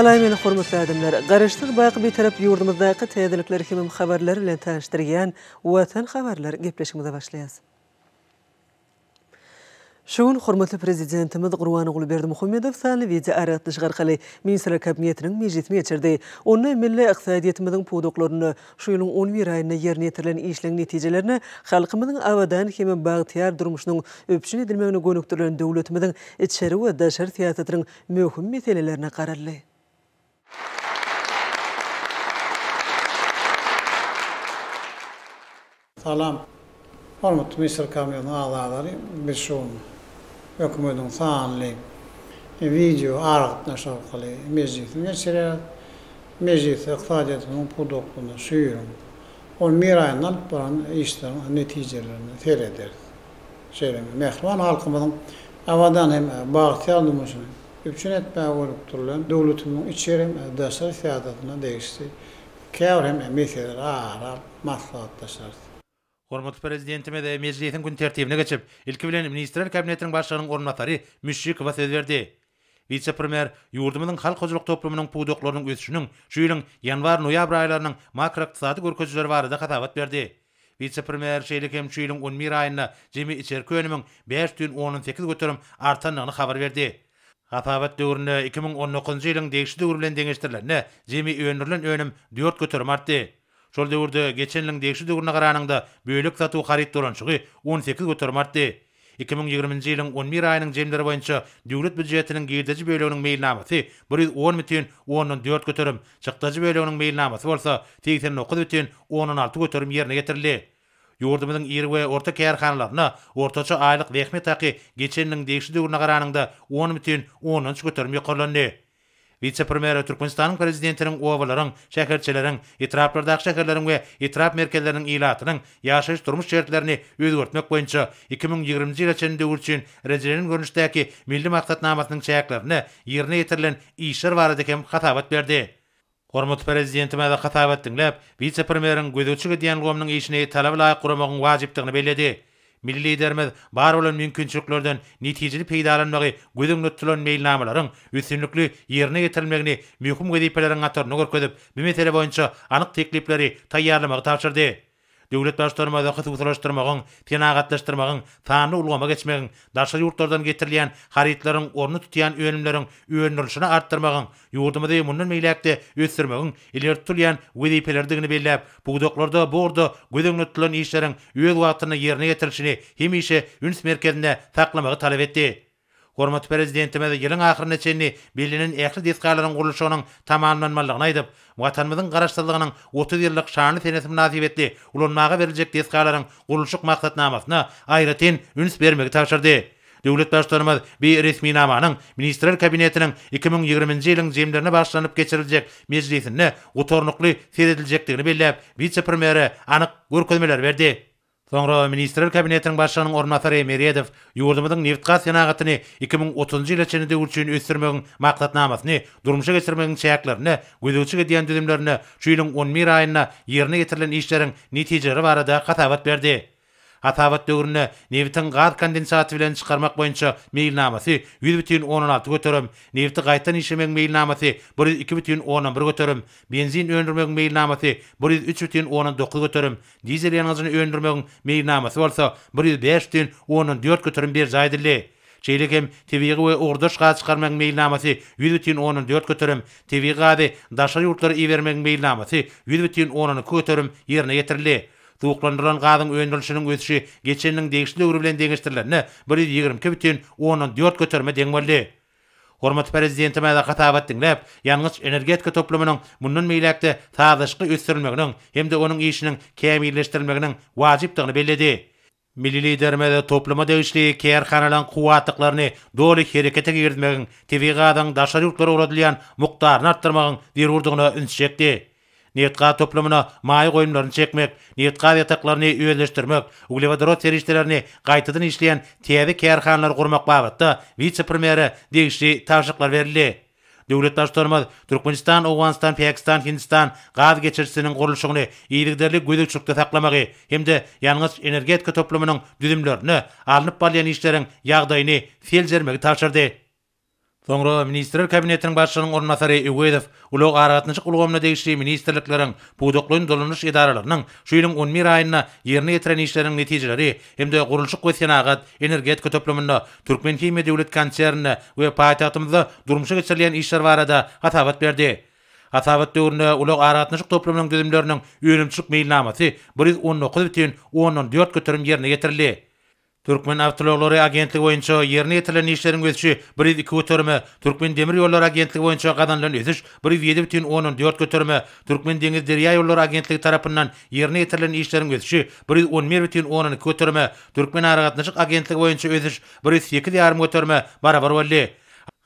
Salay meni hormatly adamlar, garaşdyr baýky bir taraf ýurdumyzdaky täzelikler hem habarlar bilen tanıştyrýan watan habarlar gepleşmegi başlaýas. Şuň hormatly prezidentimiz Gurwan Ugly Berdi Muhammedow sanly wize aratdyş garkaly Minsel kabinetiniň mejlisini ýetirdi. Onda milli ykdysadyýetimiziň puduklaryny şu ýylyň 11 aýyna ýerine ýetirilen işleň netijelerini halkymyzyň awadan hem bagtyar durmuşynyň öpüşini edilmegini gönükdirilen döwletimiziň içeri we daşary siýasatynyň möhüm meselelerine ሰላም ሆርሙት ሚስር ካምዮን bir ብሱም ዮክሙዱን ሳንሊ video, አርቅት ነሻብቀሊ ሜዚት ሜስሪያ ሜዚት ıktadetin pudokluğunu suyurum. O mirayın alıp buranın işlerin neticelerini tel ederiz. Söyleme. Mehriban halkımızın avadan hem bağıhtiyar duymuşunu üçün etme olup durulan devletimin içerim dersler siyadatına değişti. Kevr hem emisiyeler ağır ağır maslahat taşardı. Hormat prezidentime de mezliyetin gün tertibine geçip, ilki bilen ministerin kabinetinin başlarının ornatari Müşrik vas edverdi. Vice premier yurdumunun halk hozuluk toplumunun puğdoklarının ötüşünün şu yılın yanvar noyabr aylarının makro iktisadi gürközüleri var da katavat verdi. Vice premier şeylik hem şu yılın 11 ayında cemi içerik önümün 5 tün 18 götürüm artanlığını haber verdi. verdi. Hapavat döwrüne 2019-njy ýylyň degişli döwür bilen deňeşdirilende jemi öýnürlen önüm 4 götürüp martdy. Şol döwürde geçen ýylyň degişli döwürüne garanyňda böýlük satyw harit duranşygy 18 götürüp martdy. 2020-nji ýylyň 11 aýynyň jemleri boýunça döwlet büdjetiniň girdiji bölüginiň meýilnamasy 110 million 14 götürüp, çykdyjy bölüginiň meýilnamasy bolsa 89 million 16 götürüp ýerine getirildi. yurdumuzun iri we orta kerhanlarna ortaça aylyk rehme taqi geçeniň degişi döwrüne garanyňda 10 bütün 10-njy götürmi ýokalandy. Vicepremier Türkmenistanyň prezidentiniň owalaryň, şäherçeleriň, etraplardaky şäherleriň we etrap merkezleriniň ýylatynyň ýaşaýyş durmuş şertlerini özgertmek boýunça 2020-nji ýyl içinde ürçün rejelerin görnüşdäki milli maksatnamasynyň çäklerini ýerine ýetirilen işler barada hem berdi. Hormat prezidenti mäde qatabat dinläp, vitse premierin güýdüçige diýen gomnyň işini talap laýyk guramagyň wajypdygyny bellädi. Milli liderimiz bar bolan mümkinçiliklerden netijeli peýdalanmagy güýdüň nutulan meýilnamalaryň üstünlikli ýerine getirilmegini möhüm gedip bilen gatnaşyk gurkudyp, bu meselä boýunça anyk teklipleri taýýarlamagy tapşyrdy. Döwlet daşlarma da hyzyp uzlaşdyrmagyň, pinagatlaşdyrmagyň, tanly ulgama geçmegiň, daşly ýurtlardan getirilýän haritalaryň orny tutýan öwrenimleriň öwrenilşini artdyrmagyň, ýurdumy diýip mundan meýläkde ösdürmegiň, iler tutýan wezipelerdigini belläp, bu gudoklarda bordy, gödegni tutýan işleriň öwrenilşini ýerine ýetirilşini hemişe üns merkezinde taklamagy talap etdi. Gormat prezidentime de gelin akhir neçenni bilinin ekli diskalarının kuruluşu onan tamamen mallığına idip, muatanmızın garaştalığının 30 yıllık şanlı senesim nazif etdi, ulanmağa verilecek diskalarının kuruluşuk maksat namasına ayretin üns bermegi tavşırdı. Döwlet başlygymyz bi resmi namanyň Ministrler Kabinetiniň 2020-nji ýylyň jemlerine başlanyp geçiriljek mejlisini gutornukly seredilijekdigini bellep, Vitse-Premiere anyk görkezmeler berdi. Sonra ministrler kabinetiniň başçylygynyň ornatary Meredow ýurdumyzyň neft gaz sanagatyny 2030-njy ýyla çenide ölçüni ösdürmegiň maksatnamasyny, durmuşa geçirmegiň çäklerini, gözüçi gidýän düzümlerini şu ýylyň 10-nji aýyna ýerine getirilen işleriň netijeleri barada gatawat berdi. Hatawat döwrüne neftin gaz kondensatı bilen çıkarmak boyunça meýilnamasy 1.16 göterim, nefti gaýtan işlemek meýilnamasy 1.2.11 göterim, benzin öndürmek meýilnamasy 1.3.19 göterim, dizel ýanyzyny öndürmek meýilnamasy bolsa 1.5.14 göterim bir zaýdyly. Çeylekem tebigi we urduş gaz çıkarmak meýilnamasy 1.14 göterim, tebigi gaýdy daşary ýurtlary iwermek meýilnamasy 1.12 göterim ýerine ýetirildi. Suwuklandyrylan gazyň öýnülşiniň ösüşi geçeniň degişli öwrü bilen degeşdirilerini 122 bütün 14 4 deň boldy. Hormat prezidenti mäde gatawat dinläp, energetika toplumynyň mundan meýlekde taýdaşky hem hemde onuň işiniň kämilleşdirilmeginiň wajypdygyny bellädi. Milli lider mäde toplama degişli kärhanalaryň kuwatlyklaryny doly hereketä girdirmegin, TV gazyň daşary ýurtlary ulaşdyrylan mukdaryny artdyrmagyny berurdygyna çekdi. netqa toplumuna maya koyunlaryny çekmek, netqa gatlaklaryny ülerişdirmek, uglevodorod teriştelaryny qaytadan işleyen tiyevi kearxanalar gurmak baratda vice premiery degişli täwirler berdi. Döwlet taşdarma Türkmenistan, Awganistan, Fehkistan, Hindistan gaz geçirsenin gurluşyny iýiliklerli güýçde saklamagy. Emi de ýalňyş energetika toplumynyň düzümlerini alınıp barlyany işlerini ýagdaýyny seljermegi taýşyrdy. Soňra ministrler kabinetiniň başçylygynyň ornasary Ügedew ulag aratnyşyk ulgamyna degişli ministrliklerin buwdoklyň dolanyş edaralarynyň şu ýylyň 11 aýyna ýerine ýetiren işleriniň netijeleri hem-de guruluşyk gysenagat energetika toplamynda Türkmen Himiýa döwlet konserni we paýtagymyzda durmuşa geçirilen işler barada hatawat berdi. Atawat döwründe ulag aratnyşyk toplamynyň düzümlerini ýönümçilik meýilnamasy 119 bütün 10.4 köterim ýerine ýetirildi. Türkmen Avtologlary agentligi boýunça ýerine ýetilen işleriň gözüşi 1.2 köterme, Türkmen demir ýollary agentligi boýunça gadanlan ýetiş 1.7.14 köterme, Türkmen deňiz derýa ýollary agentligi tarapyndan ýerine ýetilen işleriň gözüşi 1.11.10 köterme, Türkmen aragatnaşyk agentligi boýunça ýetiş 1.2.5 köterme barabar boldy.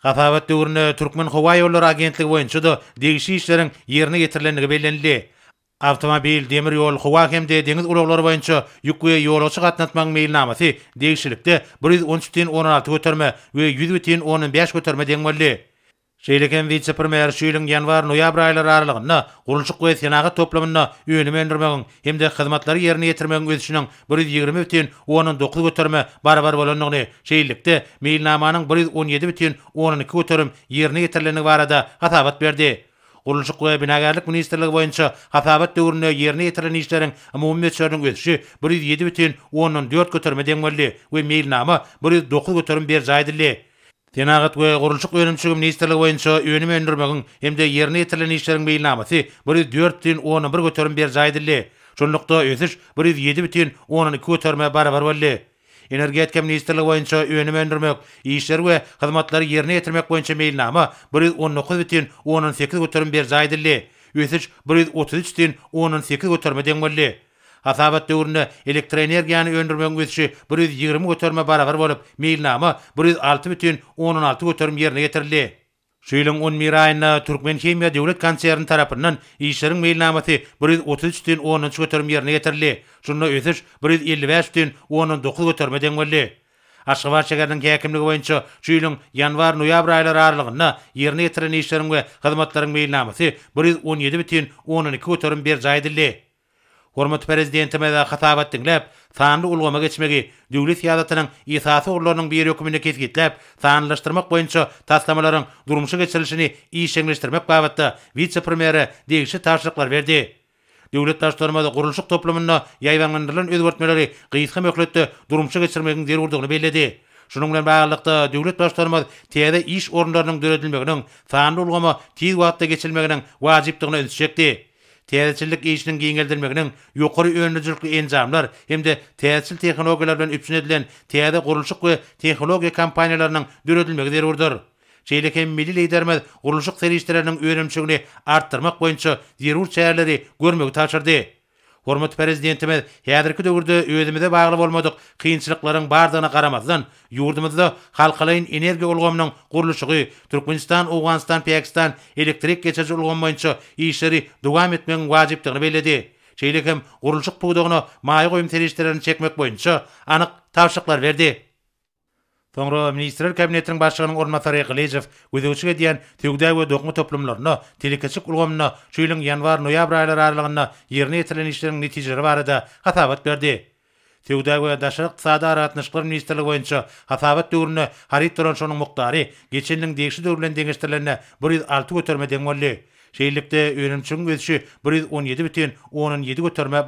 Gapawat döwründe Türkmen howa ýollary agentligi boýunça da degişi işleriň ýerine ýetirilendigi bellendi. Автомобиль, demir yol, huwa kemde deniz uloglary boýunça ýokgy ýolu çygatnatmak meýilnamasy degişlikde 113.16 götürme we 115 götürme deňmeli. Şeýleken wiçe primer şeýleň ýanwar noýabr aýlary aralygynda gurulşyk we senaga toplamyna ýöne mendirmegiň hemde hyzmatlary ýerine ýetirmegiň özüniň 120.19 götürme barabar bolanlygyny şeýlikde meýilnamanyň 117.12 götürme ýerine ýetirilmegi barada hatabat berdi. Gurulşyk we binagarlyk ministrligi boýunça hasabat döwründe ýerine ýetirilen işleriň umumy ölçüsini gösterýär. Bu ýerde ýedi bütün we meýilnama 109 köterim ber zaýdyly. Tenagat we gurulşyk ýönümçüligi ministrligi boýunça ýönüm öndürmegiň hem de ýerine ýetirilen işleriň meýilnamasy 104.11 den 10-na ber zaýdyly. Şonlukda ýetiş 1.7 bütün 10-na 2 köterme barabar Energetika ministrligi boýunça öňüme öndürmek, işler we hyzmatlary ýerine ýetirmek boýunça meýilnama 119 bitin 18 göterim bir zaýdyly. Ýetiş 133 din 18 göterme bolýar. Hasabat döwründe elektroenergiýany öndürmek ýetişi 120 göterme barabar bolup, meýilnama 106 16 ýerine ýetirildi. Şeýleň on mirayna Türkmen Hemiýa döwlet konserni tarapyndan işleriň meýilnamasy 133-den 10-njy göterim ýerine getirildi. Şonda ötüş 155-den 19 göterme deň boldy. Aşgabat şäheriniň häkimligi boýunça şeýleň ýanwar noýabr aýlary aralygynda ýerine getirilen işleriň we hyzmatlaryň meýilnamasy 117-den 12 göterim bir jaýdyldy. Hormat prezidenti meda xatabat dinlep, sanly ulgama geçmegi, döwlet siýasatynyň ýa-da urlarynyň bir ýokmyny kesgitlep, sanlaşdyrmak boýunça taslamalaryň durmuşa geçirilşini iýişeňleşdirmek bagatda wice-premier degişi taşlyklar berdi. Döwlet taşlarmada gurulşyk toplumyna ýaýwanlandyrylan özgertmeleri gysga möhletde durmuşa geçirmegiň zerurdygyny bellädi. Şunun bilen baglykda döwlet başlarymyz täze iş orunlarynyň döredilmeginiň, sanly ulgama tiz wagtda geçilmeginiň wajiplygyny ölçüşekdi. täsirlik işiniň giňeldirmeginiň ýokary önüjülükli enjamlar hemde täsir tehnologiýalar bilen üçin edilen täze guruluşyk we tehnologiýa kompaniýalarynyň döredilmegi derurdyr. Şeýleke milli liderimiz guruluşyk serişleriniň öýrenmişigini artdyrmak boýunça zerur çäreleri görmegi Hormat prezidentimiz, häzirki döwürde özümize bagly bolmadyk kynçylyklaryň bardygyna garamazdan, ýurdumyzda halkalyň energiýa ulgamynyň gurulyşygy, Türkmenistan, Awganistan, Pakistan elektrik geçiş ulgamy boýunça işleri dowam etmegiň wajypdygyny belledi. Çeýlekem gurulyşyk bu dogyna maýy goýum terişlerini çekmek boýunça anyk tapşyrlar berdi. Sonra ministrler kabinetiniň başlygynyň ornatary Gleyjew Lejev diýen tüýgde we dogma toplumlaryna telekeçik ulgamyna şu ýylyň ýanwar-noýabr aýlary aralygynda ýerine ýetirilen işleriň netijeleri barada hasabat berdi. Tüýgde we daşaryk sada aratnaşlar ministrligi boýunça hasabat döwrüne harit duran şonuň mukdary geçen ýylyň degişi döwrüne degeşdirilene 106 götürme deň boldy. Şeýlikde öýrümçüň ölçüsi 117 bütün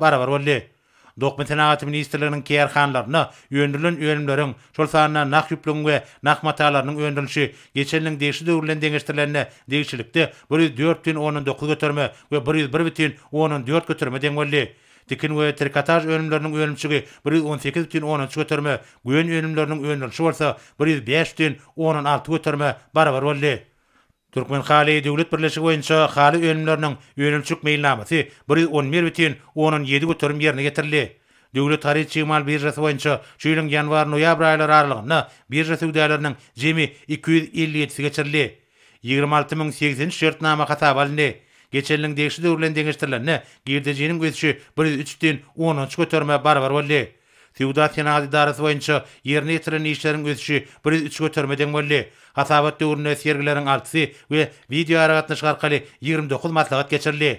barabar boldy. Dokma sanagat ministrlerinin kiyarhanlarına yöndürlün ölümlerin sol sahana nak yüplün ve nak matalarının öndürlüsü geçenlin deyişi dövrülen dengeçtirlerine deyişilikte 1.4.19 götürme ve 1.1.14 götürme dengolli. Dikin we trikataj önümlerinin önümçügi 118 tün 13 götürme, güven önümlerinin önümçü olsa 105 tün 16 götürme barabar olli. Türkmen Xali Döwlet Birleşigi boýunça Xali ölümläriniň ölümçük meýilnamasy 1.11 bilen 10-nyň 7-nji törüm ýerine getirildi. Döwlet taryhy çymal bir ýyl boýunça şuýlyň ýanwar noýabr aýlary aralygyna jemi 257-si geçirildi. 26.80-nji şertnama gata bolundy. Geçenliň degişde öwrenlendigi şertlerini girdejiniň gözüşi 1.3-den 10-njy törüme barbar boldy. Siwda tena adidara zwaynca yerni itirin iisherin gwezshi briz ich gwezshi briz ich gwezshi briz ich we video ich gwezshi briz ich gwezshi briz we gwezshi briz ich gwezshi briz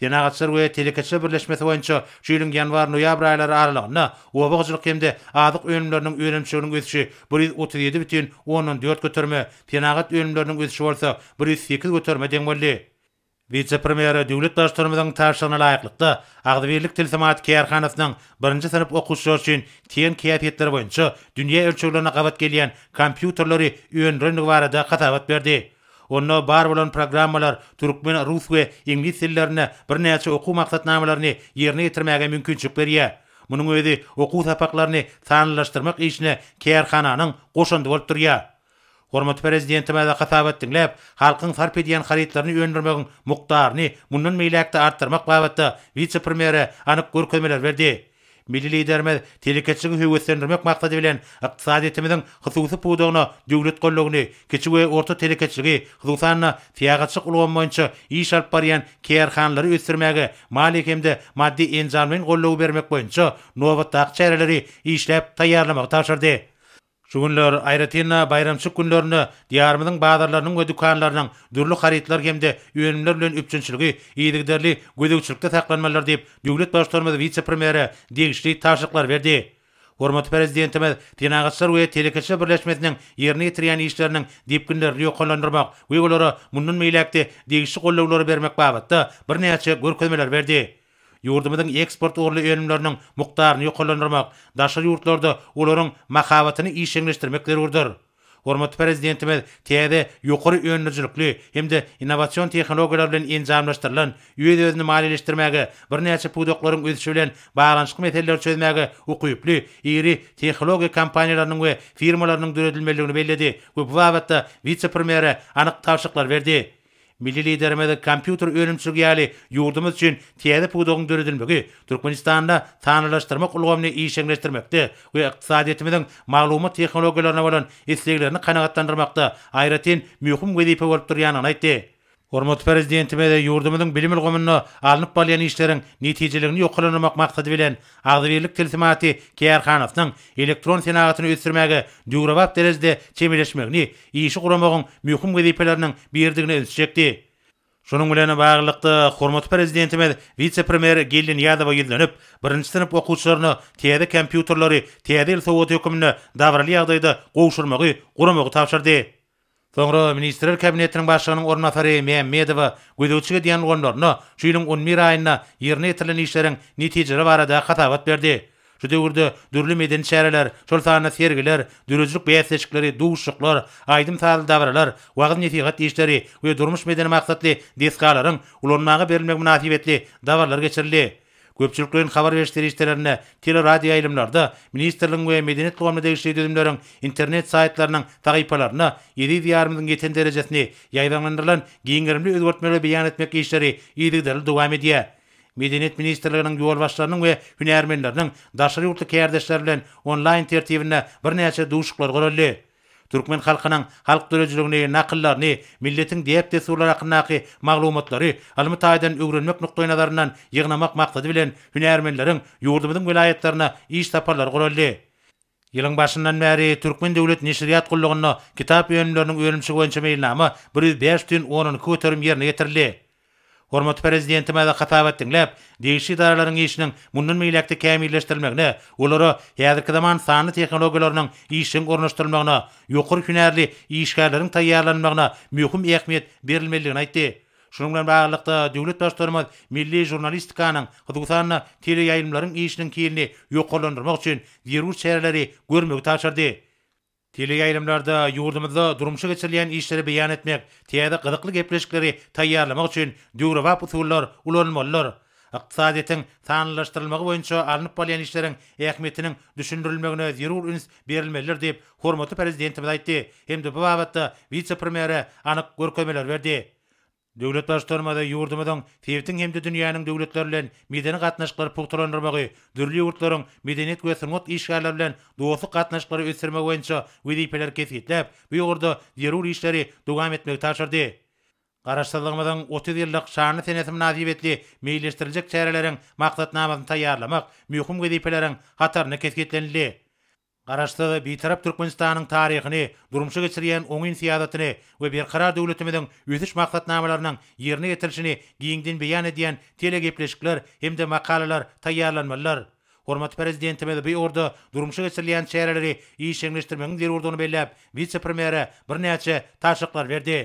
Dena gatsar wea telekatsa birleşmeth oancho, jilin genwar noyabra aylar aralagna, 37 14 Vitse premiere Döwlet daşdyrmadan taşyna laýyklykda Agdybirlik Tilsimat Kiyarxanasynyň 1-nji synp okuwçylary üçin teň kiyapetleri boýunça dünýä ölçülerine gabat gelýän kompýuterleri ýön renewarda gatawat berdi. Onda bar bolan programmalar türkmen, rus we ingliz dillerine birnäçe okuw maksatnamalaryny ýerine ýetirmäge mümkinçilik berýä. Munyň ödi okuw tapaklaryny sanlaşdyrmak işine Kiyarxananyň goşundy bolup durýar. Hormat prezidenti da qasabat etdiňläp, halkyň sarp edýän haritlaryny öňürmegiň mukdaryny mundan meýläkde artdyrmak babatda vice premiere anyk görkezmeler berdi. Milli liderme teleketçi güýüsendirmek maksady bilen ykdysady etimiň hysgysy pudogyny döwlet gollugyny kiçi we orta teleketçiligi hyzgysanyna fiýagatçy ulgam boýunça iş alyp barýan kärhanlary ösdürmäge mali kemde maddi enjanmyň gollugy bermek boýunça nowa taýyarlary işläp taýýarlamak taýşyrdy. Şu günler Ayratina bayramçık günlerini diyarımızın bağdarlarının ve dükkanlarının dürlü haritler gemde üyenimler bilen üpçünçülgü iyilikderli gödükçülükte taklanmalar deyip Dünglet Başlarımızı vicepremiere deyişli taşlıklar verdi. Hormat prezidentimiz Dinagatçılar we Telekeçe birleşmesiniň ýerine ýetirýän işlerini depkinlerini ýokalandyrmak we olara mundan meýlekde degişli gollawlary bermek babatda birnäçe görkezmeler berdi. Yurdumyň eksport ogurly önümleriniň mukdaryny ýokalandyrmak, daşary ýurtlarda olaryň mahawatyny işgänleşdirmekleri urdur. Hormatly prezidentimiz täze ýokary önürjilikli hemde innowasion tehnologiýalar bilen ýetgämleşdirilen ýöredeni maýlaşdyrmagy, birnäçe pudoklaryň özüçe bilen baglanyşyk meteller çözmegi ukyply, ýeri tehnologiýa kompaniýalarynyň we firmalarynyň döredilmeligini belledi bu wagtda vitse-premiere anyk tapşyryklar berdi. Milli liderimiz Kompýuter önümçiligini ýurtymyzyň üçin täze pudag öndürilmegi, Türkmenistanda täze derstirmek ulgamyny iňeşlendirmekde, bu ykdysadyýetimiziň maglumat tehnologiýalaryna bolan isleglerini kanagatlandyrmakda aýratyn möhüm ýeri öwürip durýanyny aýtdy. Hormat prezidentime de yurdumyň bilim ulgamyny alnyp bolýan işleriň netijeligini ýokalanmak maksady bilen agdyrylyk tilsimaty Kiyarxanowyň elektron senagatyny ötürmäge döwrebap derejede çemeleşmegini iýişi guramagyň möhüm gelepeleriniň birdigine ösüşekdi. Şunun bilen baýlykda hormat prezidentime wice premier Gelin Yadowa ýetlenip, birinji synp okuwçylaryny täze kompýuterleri täze sowat ýokumyny dawrly ýagdaýda goşurmagy guramagy Soňra ministrler kabinetiniň başlygynyň ornafary Mehmedowa gözüçüge diýen gonlaryny şu ýylyň 11 aýyna ýerine ýetirilen işleriň netijeleri barada hatawat berdi. Şu döwürde dürli meden şäherler, şol sergiler, dürüzlük beýleşikleri, duşuklar, aýdym taýdy dawralar, wagt netijat işleri we durmuş meden maksatly desgalaryň ulanmagy berilmek münasibetli dawarlar geçirildi. Köpçülüklerin xabar verişleri işlerine tele radio ayrımlarda ministerliğin ve medeniyet kovamlı değişikliği dönümlerin internet sahiplerinin takipalarına 7 diyarımızın yeten derecesini yaydanlandırılan giyengirimli özgürtmeli beyan etmek işleri iyiliklerle devam ediyor. Medeniyet ministerliğinin yuvar başlarının ve hünermenlerinin daşarı yurtlu keyerdeşlerinin online tertibine bir neyse duşuklar gülüldü. Türkmen halkının halk dörecülüğüne nakıllar ne milletin diyep desurlar hakkındaki maglumatları alımı tayden ürünmek noktayı nazarından yığınamak maksadı bilen hünermenlerin yurdumuzun velayetlerine iş taparlar gorolli. Yılın başından beri Türkmen Devlet Neşriyat Kulluğu'nun kitap yönümlerinin ölümçü boyunca meyilnamı 105 tün 10'un kütörüm yerine getirli. Hormat prezidenti mäde qatawatdyň lep, degişi daralaryň işiniň mundan meýilekde kämilleşdirilmegine, olary häzirki zaman sanly tehnologiýalarynyň işiniň gorunşdyrylmagyna, ýokary hünärli işgärleriň taýýarlanmagyna möhüm ähmiýet berilmeligini aýtdy. Şunun bilen baglykda döwlet başlygyna milli jurnalistikanyň hudugatyň teleýayylmalaryň işiniň kiýilini ýokarlandyrmak üçin diýer şäherleri görmegi Tele yayrımlarda yurdumuzda durumşu geçirilen işleri beyan etmek, tiyada qıdıqlı gepleşikleri tayyarlamak için dürü vap usullar, ulan mollar, iqtisadiyetin tanılaştırılmak boyunca alınıp balayan işlerin ehmetinin düşündürülmek nöz yürü ürünüz berilmeliler deyip hormatu prezidentimiz aytti, hem de bu babatta vice-premiere anıq gorkomelar verdi. Döwlet başdarmada ýurdumyň fewtin hemde dünýäniň döwletleri bilen medeni gatnaşyklary puklandyrmagy, dürli ýurtlaryň medeniýet we sanat işgärleri bilen dowlat gatnaşyklary ösdürmek boýunça wädiýpeler kesgitläp, bu ýurda derur işleri dowam etmek taýdardy. Garaşdarlygymyň 30 ýyllyk şahyny senet bilen adiwetli meýilleşdiriljek çäreleriň maksatnamasyny taýýarlamak möhüm wädiýpeleriň hatarny Qarashda bi tarap Turkmenistanyň taryhyny, durmuşa geçirýän onin siýasatyny we bir garaş döwletimiň ýetiş maqsadnamalarynyň ýerine ýetirilşini giňden beýan edýän telegepleşikler hem de makalalar taýýarlanmalar. Hormat prezidentime bu ýerde durmuşa geçirilýän şäherleri iýişleşdirmäniň derwurdyny belläp, vitse-premiere birnäçe taşyklar berdi.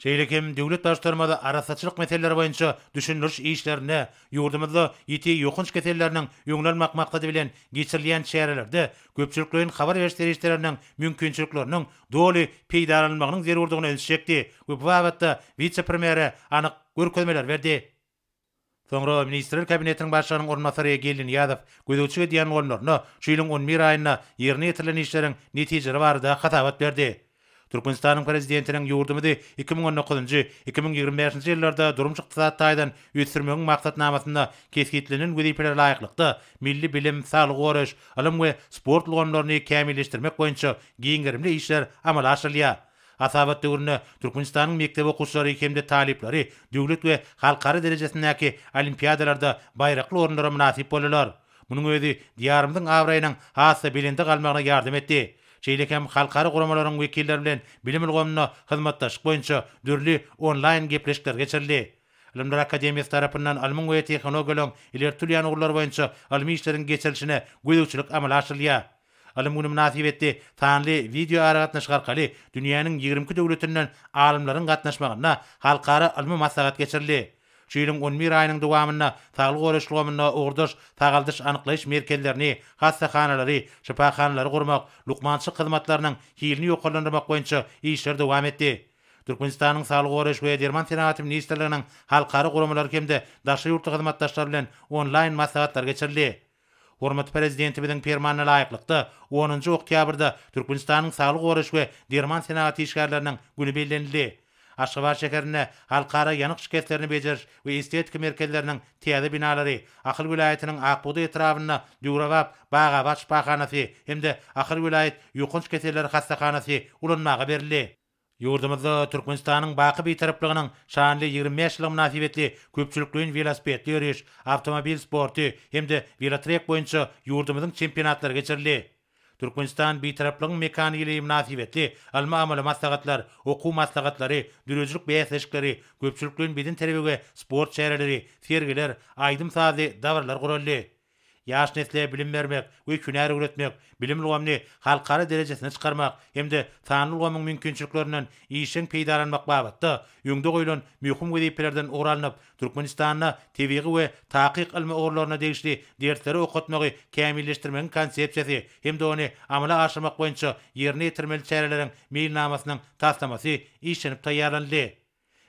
Şeýlekem döwlet daşdarmada arasatçylyk meseleleri boýunça düşünilýän işlerini ýurdumyzda ýeti ýokunç keselleriniň ýoňlanmak maksady bilen geçirilýän çäherelerde köpçülikleriň habar berişleriniň mümkinçiliklerini doly peýdalanmagynyň zerurdygyny ölçekdi. Bu wagtda wicepremiýer anyk görkezmeler berdi. Soňra ministrler kabinetiniň başlygynyň ornatary Gelin Ýadow gözüçi diýen bolanlar, şeýleň 11 aýyna ýerine ýetirilen işleriň netijeleri barada hatawat berdi. Turkmenistanyň prezidentiniň ýurdumyny 2019-njy 2025-nji ýyllarda durmuşyk tutatdan ýetirmegiň maksatnamasynda kesgitlenen gurupyna laýyklykda milli bilim, saglyk goraş, alym we sport ulgamlaryny kämilleşdirmek boýunça giňgirimli işler amala aşyrylýar. Asabat döwründe Türkmenistanyň mektep okuwçylary hemde taliplary döwlet we halkara derejesindäki olimpiadalarda bayraqly ornalara münasip bolýarlar. Munyň özi diýarymyň awraýynyň hasa bilindi galmagyna yardım etdi. Çeýlekem halkary guramalaryň wekilleri bilen bilim ulgamyna hyzmatdaşlyk boýunça dürli onlaýn gepleşikler geçirildi. Ilimler akademiýasy tarapyndan almyň we tehnologiýanyň iler tutýan ugrlar boýunça almy işleriň geçirilmesine güýçlük amal aşyrylýa. Almy ulgamyň nazywetdi taýly wideo aratna şarkaly dünýäniň 22 döwletinden alymlaryň gatnaşmagyna halkary almy maslahat geçirildi. Çiýilim 11 aýynyň dowamyna taýlyk öreşlügimini ugrdyş, taýgaldyş anyklaýyş merkezlerini, hassa hanalary, şifa hanalary gurmak, lukmançy hyzmatlarynyň hilini ýokarlandyrmak boýunça işler dowam etdi. Türkmenistanyň saglyk öreşgi we derman senatiýeti ministrliginiň halkary gurmalary kemde daşary ýurt hyzmatdaşlary bilen onlaýn maslahatlar geçirdi. Hormatly prezidenti bilen permanent 10-njy oktýabrda Türkmenistanyň saglyk öreşgi we derman senatiýeti işgärläriniň Aşgabat şekerine halkara yanıq şirketlerini bejir we istiyat kemerkellerining tiyadi binalary Aqyl vilayatining Aqbudy etrafyna dyuralap baga baş paqanasi hemde Aqyl vilayat yukun keteler xastaxanasi ulunmağa berildi. Yurdumuzda Türkmenistanning baqi bi tarafligining shanli 25 yillik munosibatli ko'pchilikli velosiped yurish, avtomobil sporti hemde velotrek bo'yicha yurdumizning chempionatlari kechirildi. Türkmenistan bir taraplığın mekaniyle münasip Alma amalı maslahatlar, oku maslahatları, dürüzlük beyazlaşıkları, köpçülüklüğün bidin terebüge, sport çeyreleri, sergiler, aydım sazi, davarlar kuralli. Yaş bilim vermek, uy künari üretmek, bilim ulamni halkara derecesine çıkarmak, hemde de sanlı ulamın mümkünçülüklerinden iyişen peydaranmak bavattı. Yungda goylun mühüm gudeyipelerden oralınıp, Turkmenistan'na tevigi ve taqiq ilmi oralarına degişli dertleri okutmagi kemilleştirmenin konsepsiyasi, hem ony amala arşamak boýunça yerine yerine yerine yerine yerine yerine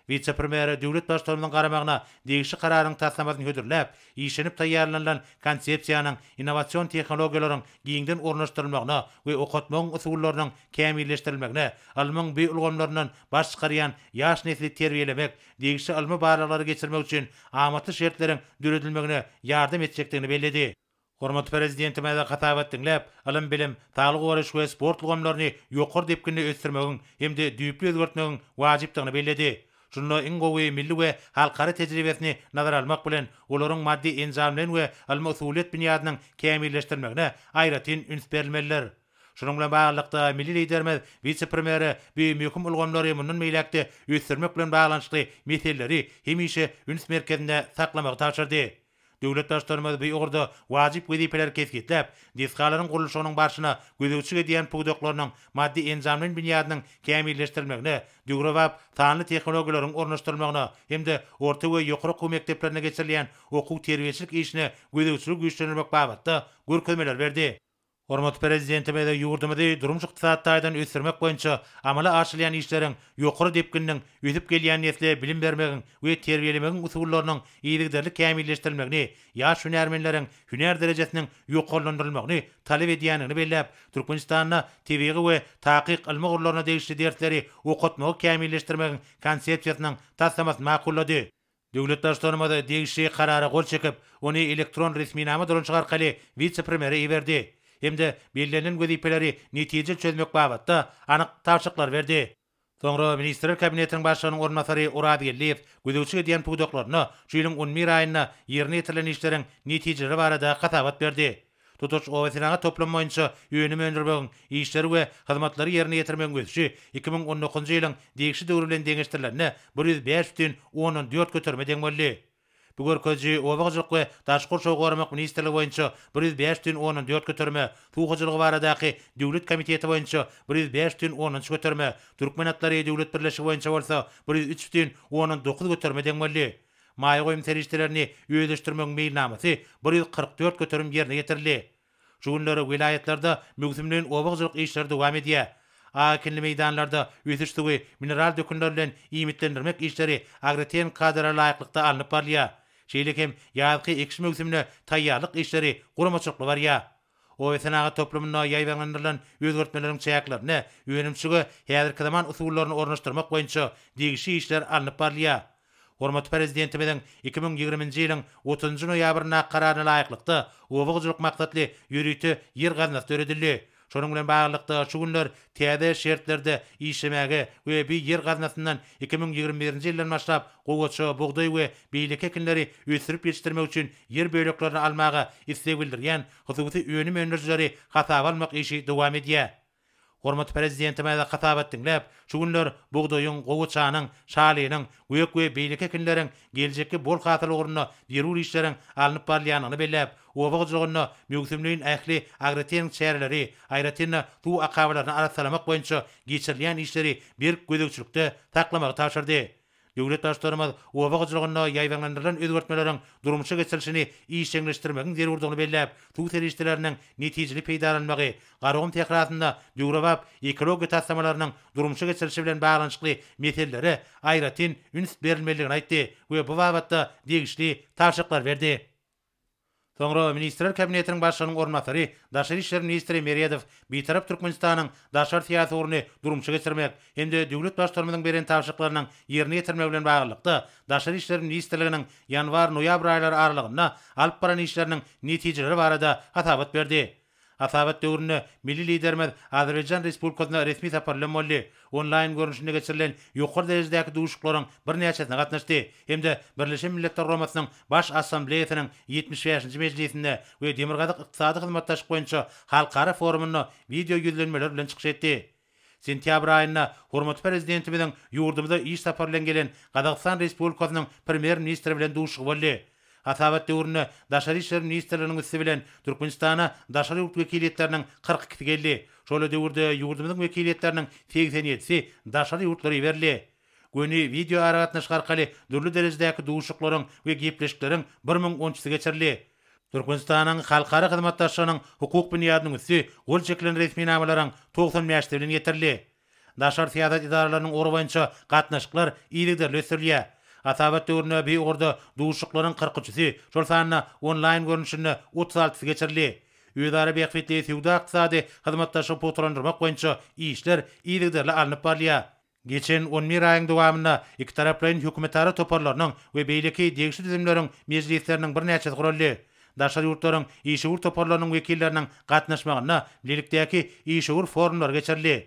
Premiera döwlet başçylarynyň garamagyna degişli kararyň taslamasyny hödürläp, işlenip taýýarlanan konsepsiýanyň innowasion technologiýalaryň giňden ornaşdyrylmagyna we okatmagyň usullarynyň kämilleşdirilmegine, almyň bi ulgamlarynyň baş çykaryan ýaş nesli terbiýelemek, degişli almy baralary geçirmek üçin amaty şertleriň döredilmegine ýardam etjekdigini bellädi. Hormat prezidenti mäde hatawat dinläp, ilim bilim, taýlyk we sport ulgamlaryny ýokur depkinde ösdirmegiň hemde düýüpli edgertmegiň wajiplygyny bellädi. ingo ingowy milli we halkara tejribesini nazar almak bilen olaryň maddi enzamlen we almasuliýet binýadynyň kämilleşdirmegine aýratyn üns berilmeler. Şunyň bilen baglykda milli liderimiz vicepremiýeri bu möhüm ulgamlary munun meýlekde ýetirmek bilen baglanyşly meselleri hemişe üns merkezinde saklamak taýdyrdy. Döwlet daşlarymyz bu ýerde wajyp wezipeler kesgitlep, diskalaryň gurulşynyň başyna gözüçi diýen pudoklarynyň maddi enzamlaryň binýadynyň kämilleşdirilmegine, düğrewap sanly tehnologiýalaryň ornaşdyrylmagyna hemde orta we ýokary okuw mekteplerine geçirilýän okuw terbiýeçilik işini gözüçi güýçlendirmek babatda görkezmeler berdi. Ormat prezidenti bele yurdumyzy durumçuk tsaatdan ösürmek boýunça amala aşylýan işleriň ýokary depkinliň ýetip gelýän ýetle bilim bermegiň we terbiýelemegiň usullarynyň ýetirgidirli kämilleşdirilmegini, ýaş hünärmenleriň hünär derejesiniň ýokarlandyrylmagyny talap edýänini bellep, Türkmenistana TV-ni we taýyk ilmi gurlaryna degişli dertleri ukutmagy kämilleşdirmegiň konsepsiýasynyň tassamat maqullady. Döwlet daşdarmada degişli karary gol çekip, ony elektron resmi nama dolunçgar kaly Emde bellenin gözipeleri netije çözmek wagtda anyk tapşyrıklar berdi. Soňra ministrler kabinetiniň başlygynyň ornatary Urad Gelliyev gözüçüge diýen pudoklaryny şeýle 11 ýyl aýyna ýerine işleriň netijeleri barada gatawat berdi. Tutuş owetlerine toplam boýunça ýöne mündürbegi işleri we hyzmatlary ýerine ýetirmek üçin 2019-njy ýylyň degişi döwründe deňeşdirilende 105.14 dört köterme deň boldy. Bugör köji owagjylyk we daşgur şowgarmak ministrligi boýunça 105 tün 10 dört köterme, puhujylyk baradaky döwlet komiteti boýunça 105 tün 10 çy köterme, türkmenatlary döwlet birleşigi boýunça bolsa 103 tün 10 dokuz köterme deňmeli. Maýy goýum terişdirlerini ýöýdeşdirmek meýnamasy 144 köterim ýerine ýetirildi. Şu günleri vilayetlerde mögzümlüğün obağcılık işleri devam ediyor. Akinli meydanlarda ötüştüğü mineral dökünlerle imitlendirmek işleri agriten kadara layıklıkta alınıp parlıyor. Şeýlekem ýazgy ekşi mögsümine taýýarlyk işleri gurmaçykly bar ýa. Oýsanaga toplumyna ýaýwanlandyrylan özgertmelerin çäklerini ýönümçügi häzir kadaman usullaryny ornaşdyrmak boýunça degişi işler alnyp barlyýa. Hormat prezidentimiziň 2020-nji ýylyň 30-njy noýabryna kararyny laýyklykda owagyjylyk maksatly ýürüýti ýer gaznat töredildi. Şonuň bilen baglykda şu günler täze şertlerde işlemäge we bi yer gaznasyndan 2021-nji ýyldan başlap gowgatşa buğday we beýlik ekinleri ösürip ýetirmek üçin yer bölüklerini almagy isleg bildirýän hyzmaty öňüm önerjileri hasap almak işi dowam edýär. Hormat prezidenti mäde hasap etdiňler, şu günler buğdayyň gowgatşanyň, şalynyň we we beýlik ekinleriň geljekki bol hatyr ogruny derur işleriň alınıp barlyanyny belläp, Obaq jogunna mögsümlüğin ähli agretenin şäherleri, ayratenna bu aqawlaryny aratlamak boýunça geçirilýän işleri bir gödekçilikde taklamak täşirdi. Döwlet taşdyrmaz obaq jogunna ýaýwanlandyrylan özgertmeleriň durmuşa geçirilşini iň şeňleşdirmegini zerur urdugyny belläp, bu täleşdirleriň netijeli peýdalanmagy, garagym tekrarlanyşynda döwrewap ekologiýa täsirlerini durmuşa geçirilşi bilen baglanyşykly meselelere aýratyn üns berilmeligini aýtdy we bu wagtda degişli täşiklar berdi. Soňra ministrler kabinetiniň başçylygynyň ornatary, daşary işler ministri Meredow bitirip Türkmenistanyň daşary siýasy ugruny durumçy geçirmek hem-de döwlet başçylygynyň beren taýşyklarynyň ýerine ýetirmek bilen baglanykda daşary işler ministrliginiň ýanwar-noýabr aýlary aralygynda alyp baran işleriniň netijeleri barada hatabat berdi. атап өтті өріні милли лидеріміз азербайжан республикасында ресми сапарлы молли онлайн көрінішінде кечирилген юқор дәрежедеги дуушуклордун бир нечесине катнашты эмди бирлешкен миллеттер урамасынын баш ассамблеясынын 75 бешинчи межлисинде уе демиркадык ыктысадый кызматташык боюнча халыкара форумуна видео жүзүлөнмөлөр менен чыгыш этти сентябрь айына урматтуу президентибиздин юурдумузда иш сапар келген казакстан республикасынын премьер министри менен дуушугу болду Asabat döwrüne daşary işler ministrliginiň üstü bilen Türkmenistana daşary ýurt wekiliýetleriniň 42 kiti geldi. Şol döwürde ýurdumyň wekiliýetleriniň 87-si daşary ýurtlara berildi. Gönü video aragatna şarkali dürlü derecedeki duğuşukların ve giyipleşiklerin 1013'si geçirli. Türkmenistan'ın halkara hizmettaşlarının hukuk biniyadının üssü gol çekilen resmi namaların 90 meyaşlarının yeterli. Daşar siyadat idaralarının orvayınca katnaşıklar iyilikler lösürlüye. Asabat törnö bi urda duşuklaryň 43-si şol sanyny onlaýn görnüşini 36-sy geçirli. Üýdara beýkwetli süwda iqtisady hyzmatdaşy potrandyrma goýunça işler ýygdyrla alnyp barlýa. Geçen 10 mir aýyň dowamyna iki taraplaryň hökümetleri toparlarynyň we beýleki degişli düzümleriň mejlisleriniň birnäçe gurully. Daşary ýurtlaryň işewur toparlarynyň wekillerini gatnaşmagyna lelikdäki işewur forumlar geçirli.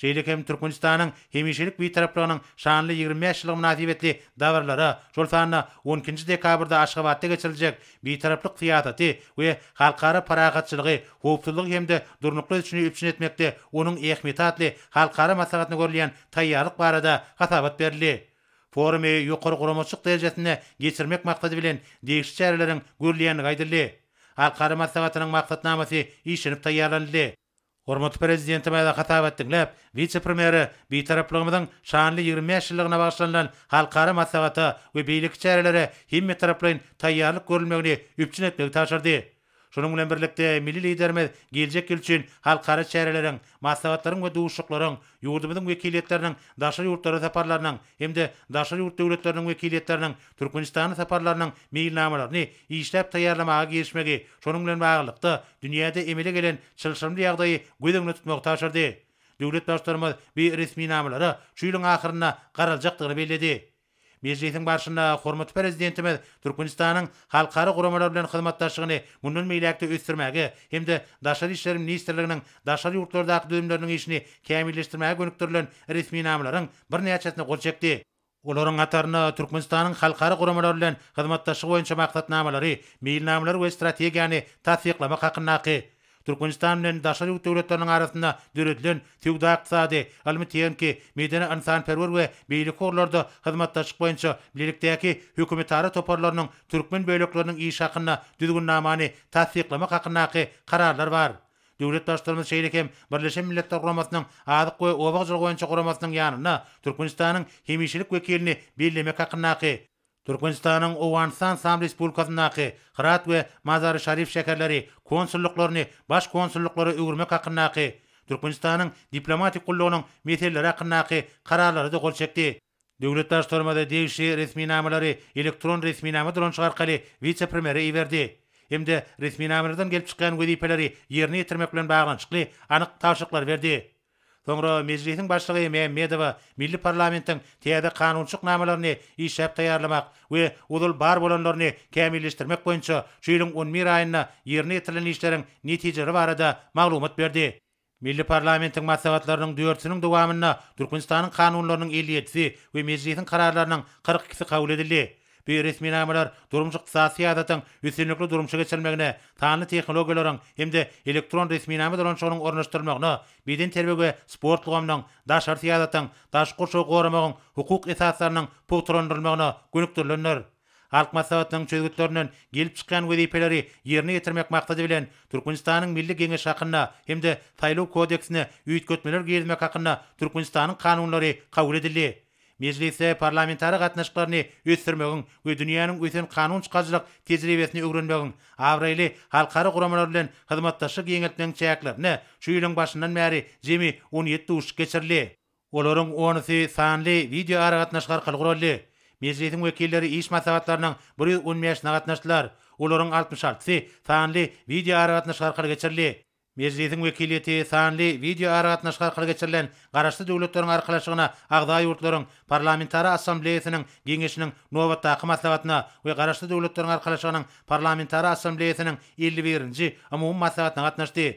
Şeýle Türkmenistanyň hemişelik bir şanly 25 ýyllyk münasibetli dowrlary şol 12-nji dekabrda Aşgabatda geçiriljek bir taraplyk fiýataty we halkara paragatçylygy howpsuzlyk hemde durnukly üçin üçin etmekde onuň ähmiýetli halkara maslahatyny görülýän taýýarlyk barada hasabat berildi. Forumy ýokary guramçylyk derejesine geçirmek maksady bilen degişli çäreleriň görülýän gaýdyrly. Halkara maslahatynyň maksatnamasy işlenip taýýarlandy. Hormat prezidenti meýda hata etdiňläp, wiçe premieri bir şanly 25 ýyllygyna bagyşlanan halkara maslahata we beýlikçi çäreleri himmet taraplyň taýýarlyk görülmegini üpçin etmegi taýşardy. Şunun bilen birlikde milli liderimiz geljek ýyl üçin halkara çäreleriň, maslahatlaryň we duşuklaryň, ýurdumyň wekilletleriniň, daşary ýurtlara saparlarynyň, hemde daşary ýurt döwletleriniň wekilletleriniň Türkmenistana saparlarynyň meýilnamalaryny işläp taýýarlamaga girişmegi, şonuň bilen baglanykda dünýäde emele gelen çylşymly ýagdaýy gödegine tutmak taýşardy. Döwlet başlarymyz bir resmi namalara şu ýylyň ahyryna bellädi. Mejlisin barşyna hormat prezidentimiz Türkmenistanyň halkara guramalar bilen hyzmatdaşlygyny munun meýlekde ösdürmäge hemde daşary işler ministrliginiň daşary ýurtlardaky döwümleriniň işini kämilleşdirmäge gönükdirilen resmi namlaryň bir näçesini gol çekdi. Olaryň atarna Türkmenistanyň halkara guramalar bilen hyzmatdaşlygy boýunça maksatnamalary, meýil namlary we strategiýany tasdiklamak hakyndaky Türkmenistan bilen daşary döwletleriniň arasynda döretilen tüýdäk iqtisady, almy tiýenki medeni insan perwer we beýle korlarda hyzmat taşyk boýunça bilelikdäki hökümetara toparlarynyň türkmen bölekleriniň iş haqyna düzgün namany täsdiklemek hakyndaky kararlar bar. Döwlet daşdyrmaly şeýlekem Birleşen Milletler Guramasynyň adyk goýa obag jargoýunça guramasynyň ýanyna Türkmenistanyň hemişelik wekilini bellemek hakyndaky Türkmenistanyň Owanstan Sam Respublikasynaky Hirat we Mazary Sharif şäherleri konsullyklaryny baş konsullyklara öwürmek hakynaky Türkmenistanyň diplomatik gullugynyň meseleleri hakynaky kararlary da gol çekdi. Döwlet daşdarmada degişli resmi namalary elektron resmi nama bilen çykarkaly vice premiere iwerdi. Hemde resmi namalardan gelip çykan wezipeleri ýerine ýetirmek bilen baglanyşykly anyk taşyklar berdi. Soňra mejlisiň başlygy Mehmedowa milli parlamentiň täze kanunçuk namalaryny işläp taýýarlamak we ulul bar bolanlaryny kämilleşdirmek boýunça şu ýylyň 11 aýyna ýerine etilen işleriň netijeleri barada maglumat berdi. Milli parlamentiň maslahatlarynyň 4-siniň dowamyna Türkmenistanyň kanunlarynyň 57-si we mejlisiň kararlarynyň 42-si kabul edildi. bir resmi namalar durmuş iqtisasi adatın üsünlüklü durmuşa geçirmekine, tanı hemde elektron resmi namı duran bidin terbege sport luğamdan, daş arti adatın, daş kurşu qoramağın, hukuk esaslarının puhtırlandırmakına gönüktürlünler. Halk masavatının çözgütlerinin gelip çıkan yerini yerine getirmek maksadı bilen Türkmenistan'ın milli geniş hakkında hemde de kodeksini kodeksine üyit kötmeler gelmek hakkında Türkmenistan'ın kanunları Meclise parlamentary gatnaşyklaryny ösdürmegiň we dünýäniň ösen kanun çykarjylyk tejribesini öwrenmegiň awraýly halkara guramalar bilen hyzmatdaşlyk ýeňilmegiň çäklerini şu ýylyň başyndan bäri jemi 17 uşak geçirli. Olaryň onuňy sanly wideo aragatnaşyklar galgurolly. Meclisiň wekilleri iş maslahatlarynyň 115 ýaşyna gatnaşdylar. Olaryň 66 sanly wideo aragatnaşyklar galgurolly. Mezliýin we keletä sanly wideo ara hatna şeýle girilen garaşsyz döwletleriň aralaşygyna Agdary ýurtlaryň parlamentary assambleýasynyň geňeşiniň nowa taýymat salawatyna we garaşsyz döwletleriň aralaşygynyň parlamentary assambleýasynyň 51-nji umumy maslahatyny atnaşdy.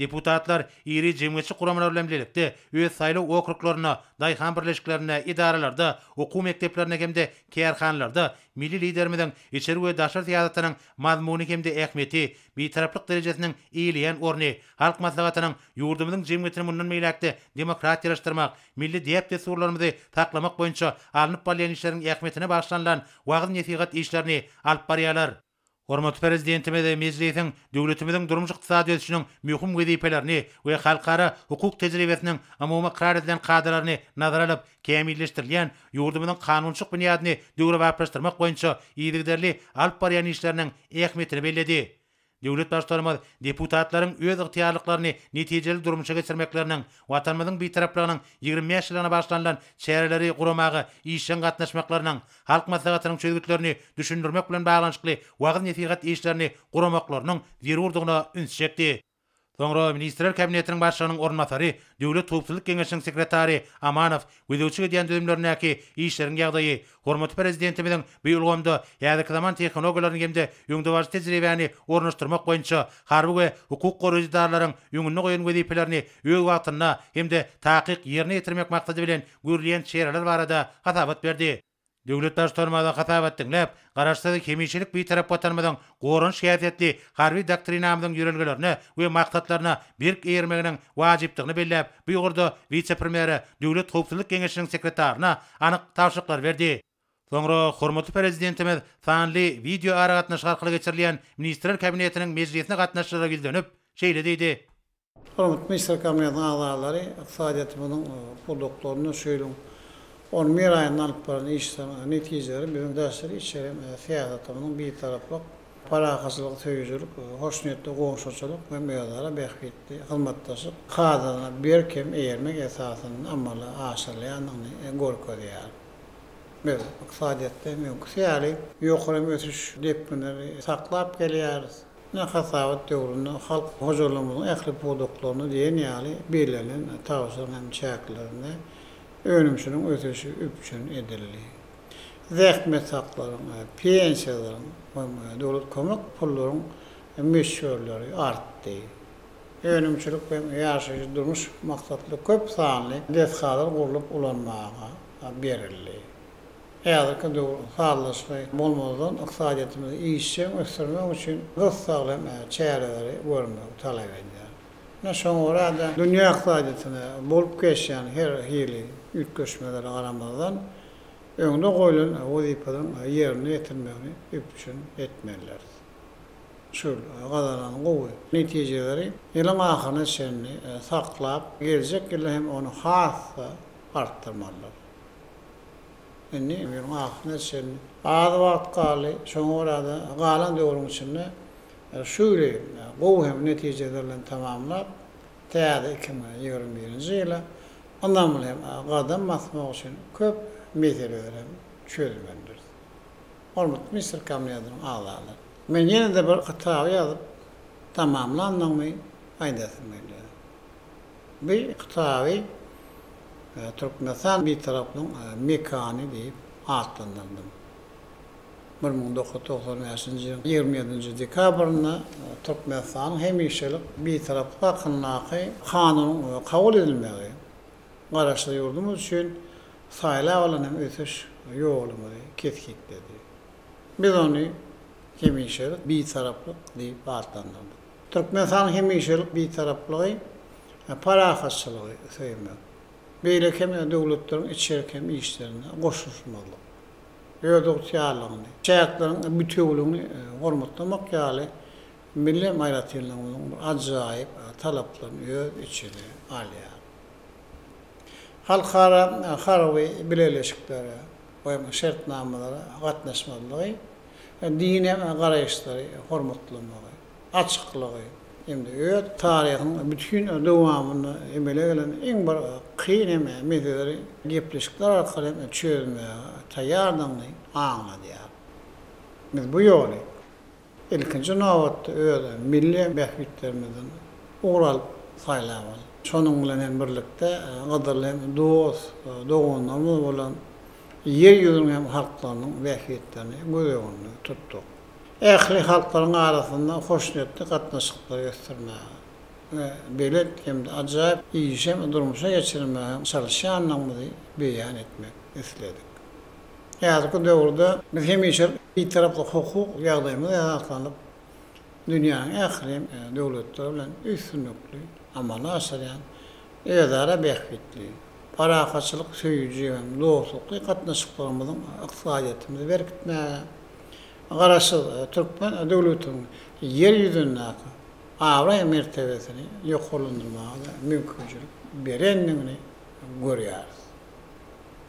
Deputatlar iri jemgeçi kuramlar bilen birlikte öz saylı okruklaryna, daýhan birleşiklerine, idaralarda, okuw mekteplerine hemde kerhanlarda milli liderimizden içeri we daşary siyasatynyň mazmuny hemde ähmiýeti, bitaraplyk derejesiniň iýilýän orny, halk maslahatynyň ýurdumyzyň jemgeçini mundan meýlekde demokratiýalaşdyrmak, milli diýet desturlarymyzy taklamak boýunça alınıp balýan işleriň ähmiýetine bagyşlanan wagtyň nefigat işlerini alyp barýarlar. Hormat prezidentime Medi Mezliýetiň döwletimiziň durmuş ykdysady ýetişiniň möhüm gödiýpelerini we halkara hukuk tejribesiniň amumy karar edilen kadrlaryny nazar alyp kämilleşdirilýän ýurdumyň kanunçylyk bunyadyny döwre wapraşdyrmak boýunça iýdigderli alp barýan işleriniň ähmiýetini bellädi. Devlet başlarıma deputatların öz ihtiyarlıklarını neticeli durmuşa geçirmeklerinin vatanımızın bir taraflarının 25 yılına başlanılan çeyreleri kurumağı, işçen katlaşmaklarının halk masalatının çözgütlerini düşündürmek bilen bağlanışıklı vağız nefiyat işlerini kurumaklarının veri vurduğuna ünsecekti. Sonra ministrler kabinetiniň başçylygynyň ornatary, döwlet töpçülik geňeşiniň sekretary Amanow widuçy diýen döwümlerindäki işleriň ýagdaýy, hormat prezidenti bilen bu ýolgamda ýa-da zaman tehnologiýalaryny gemde ýöňde barş tejribäni ornaşdyrmak boýunça harby hukuk gorýjdarlaryň ýöňüne goýan wezipelerini öz wagtyna hemde taýyk ýerine ýetirmek maksady bilen görülýän çeýreler barada hatawat berdi. Döwlet başdarmada hatap etdiň näp? Garaşdaky kemişçilik bir tarap batarmadan gorun şiýetli harbi doktrinamyň ýörelgelerini we maksatlaryna bir ýermeginiň wajibdigini bellep, bu ýurda vitse-premier döwlet howpsuzlyk geňeşiniň sekretaryna anyk tapşyrmalar berdi. Soňra hormatly prezidentimiz fanly video ara gatnaş arkaly geçirilýän ministrler kabinetiniň mejlisine gatnaşlara gildenip şeýle diýdi. Hormatly ministrler kabinetiniň agdalary, iqtisadiýatymyň e, pul doktoryny şeýle On mirayından alıp paranı işlemi neticeleri bizim dersleri içerim e, fiyatlatımının bir taraflık, paraqasılık, tögüzülük, e, hoşniyetli qoğuşuçuluk ve meyadara bekbitli, hılmattaşık, kadrına bir kem eğermek esasının amalı aşırlayanını e, gorko diyar. Biz iktisadiyette mümkün yani yukarı ötüş depkileri saklap geliyarız. Ne hasavat dövründe halk hocalarımızın ekli buduklarını diyen yani birilerinin tavsiyen hem çaklarını önümsünün ötesi üpçün edilli. Zehme takların, e, piyensiyaların, dolu komuk pulların e, müşörleri arttı. Önümçülük, ve yaşayıcı durmuş maksatlı köp sahanlı detkalar kurulup ulanmağa verildi. Eğer ki doğru sağlaşmayı bulmadan iktisadiyatımızı iyileştirmek istemek için kız sağlam e, çeyreleri vermek talep ediyor. Ne sonra da dünya iktisadiyatını bulup geçen her hili ilk köşmeler aramadan önde koyulan o ipadan yerini yetirmeyeni üpçün etmeler. Şu kadaran kovu netijeleri ilan ahını seni saklap gelecek ile hem onu hasta arttırmalar. Enni bir ahını seni ağız vaat kali son orada kalan diyorum şimdi e, şöyle kovu e, hem neticelerle tamamlar teyade 2021 anlamlı adam matmaq üçün köp metr verəm çölməndir. Olmut Mr. Kamyadın ağlarlı. Men yenə də bir qıta yazıb tamamla anlamı aydasın mən. Bir qıtavi e, Türkmenistan bir tarafın e, mekanı deyip atlandırdım. 1990-cı 27-ci dekabrına e, Türkmenistan hem işelik bir tarafı bakınlaki kanun kabul edilmeli. Qaraşlı yurdumuz üçün sahile olanım ötüş yoğulumudu, ketkik dedi. Biz onu hemişelik, bir taraflık deyip adlandırdık. Türkmenistan hemişelik bir taraflığı, e, parakasçılığı sevmek. Beyle kemine devletlerin içerken işlerine koşuşmalı. Yödük tiyarlığını, şayakların bütünlüğünü e, hormatlamak yali, milli mayratiyarlığının acayip e, talaplarını yöd içeri alıyor. halkara harawi bileleşikleri oyma şert namalara gatnaşmalary we dini garaýşlary hormatlamaly açyklygy indi öýet taryhyň bütün dowamyny emele gelen iň bir qyn emä mezeleri gepleşikler arkaly çöwme taýarlanmaly aňlady biz bu ýoly ilkinji nawat öýet milli bähbitlerimizden oral faýlanýar şonuň bilen birlikde gadarly e, dost, e, dogonlarymyz bolan yer ýüzüniň hem halklarynyň wähiyetlerini gözegünde tutduk. Ähli halklaryň arasynda hoşnetli gatnaşyklar ýetirmek we belet hem de işe iýişem durmuşa geçirmäge çalyşanlarymyzy beyan etmek isledik. Ýazgy döwürde biz hemişe itiraply hukuk ýagdaýymyz ýaşanyp dünýäniň ähli e, döwletleri bilen üstünlükli ama nasıl yani? İdare bekbitliği. Parakaçılık söyücüyüm, doğrultuklu katnaşıklığımızın iktisadiyetimizi berkitme. Karası e, Türkmen devletin yeryüzündeki avray mertebesini yok olundurmaya mümkünçülük berenliğini görüyoruz.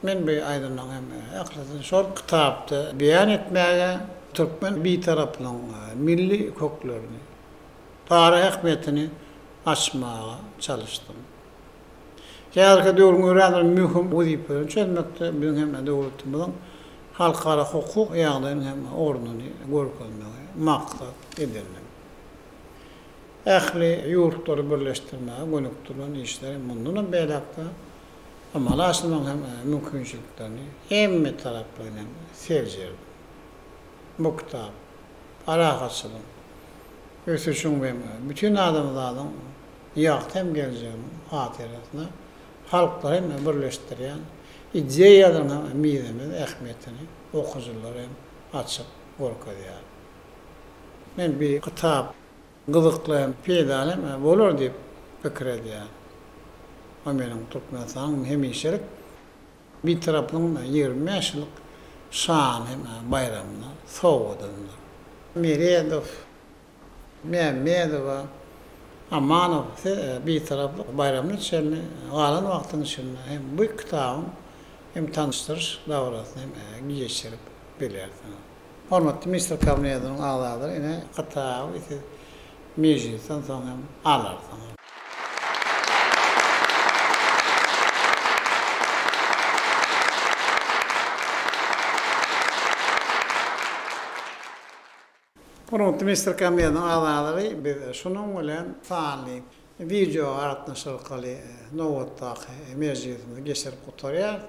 Men bu aydınlanan hem aklasın şol kitapta beyan etmeye Türkmen bir taraflan e, milli köklerini, tarih hikmetini açmağa çalıştım. Ýa-da diýerim öwrenir mühüm wezipelerini çözmekde biňhem döwletimizin halkara hukuk ýagdaýynyň hem ornuny görkezmäge maksat edildi. Ähli ýurtlary birleşdirmäge gönükdiren işler mundan beýlakda amala aşylan hem mümkinçiliklerini hemme taraplarından serjerdi. Bu kitap arahatçylyk Ösüşün bütün adamlardan yahut hem geleceğim ahiretine halkları hem birleştiren ideyadan hem midemin ehmiyetini okuzurlar hem açıp korku Ben bir kitap gıdıklı hem peydalı hem e, olur deyip fikir ediyar. O benim Türkmenistan'ın hemişelik bir tarafının 20 yaşlık şan hem bayramına soğudundur. Miriyedov, Mehmedova, ama e, bir taraflı bayramın şenli, galan vaktini şenli. Hem bu kitabım hem tanıştırır, davranışını hem e, geçirip bilirdim. Hormatlı Mr. Kavniyadı'nın ağlardır. Yine kitabı meclisten sonra ağlardım. Pronto, Mr. Kamedan adaları biz şunun bilen taýlyp video aratnaş arkaly e, nowatda e, mejizimizi geçirip gutarýar.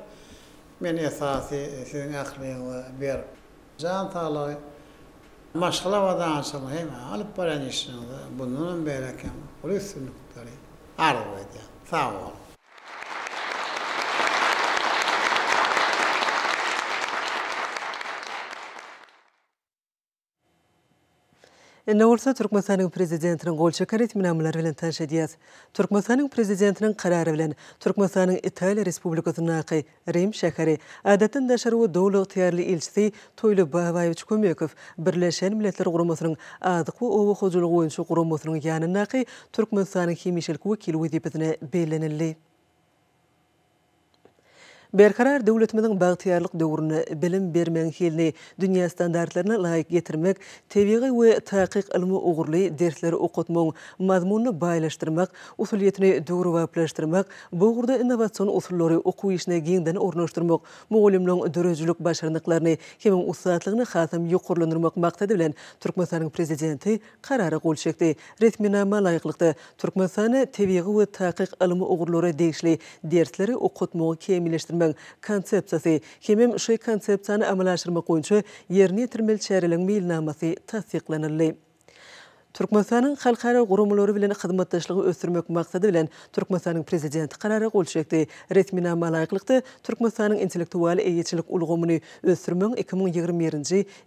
Men esasy e, sizin aklyňyzy berip jan taýly maşgala we daňşyny hem alyp baran işini bunun berekem ulusunu gutarýar. Arwy edýär. Sağ ol. Enne olsa Türkmenistan'ın prezidentinin gol çekeri itminamlar bilen tanış edýär. Türkmenistan'ın prezidentinin karary bilen Türkmenistan'ın Italiýa Respublikasyna aýy Rim şäheri adatyn daşary we dowlat ýerli elçisi Toylu Bahawayewiç Kömekow Birleşen Milletler Guramasynyň adyky owa hojulyk oýunçy guramasynyň ýanyna aýy Türkmenistan'ın himişelki wekil wezipetine Berkarar döwletimiziň bagtyarlyk döwrüne bilim bermeň helini dünýä standartlaryna laýyk getirmek, tebigi we taqiq ilmi ugurly dersleri okutmak, mazmunny baýlaşdyrmak, usulýetini döwrüwäpleşdirmek, bu gurda innowasion usullary okuw işine giňden ornaşdyrmak, mugallimlaryň döreçlik başarnyklaryny hem usatlygyny hasam ýokurlanyrmak maksady bilen Türkmenistanyň prezidenti karary gol çekdi. Retmina malaýyklykda Türkmenistany tebigi we taýyk ilmi ugurlary degişli dersleri okutmak kemileşdirmek ýetirmek konsepsiýasy, kimim şu konsepsiýany amalaşdyrmak üçin ýerini ýetirmel çäreliň milnamasy tassyklanýar. Түркменстанның халқара гурумлары белән хезмәттәшлеге үстермәк максаты белән президенті президенты карары кул чәкте. Рәсминә малайыклыкта Түркменстанның интеллектуаль әйетчелек 2020 үстермәң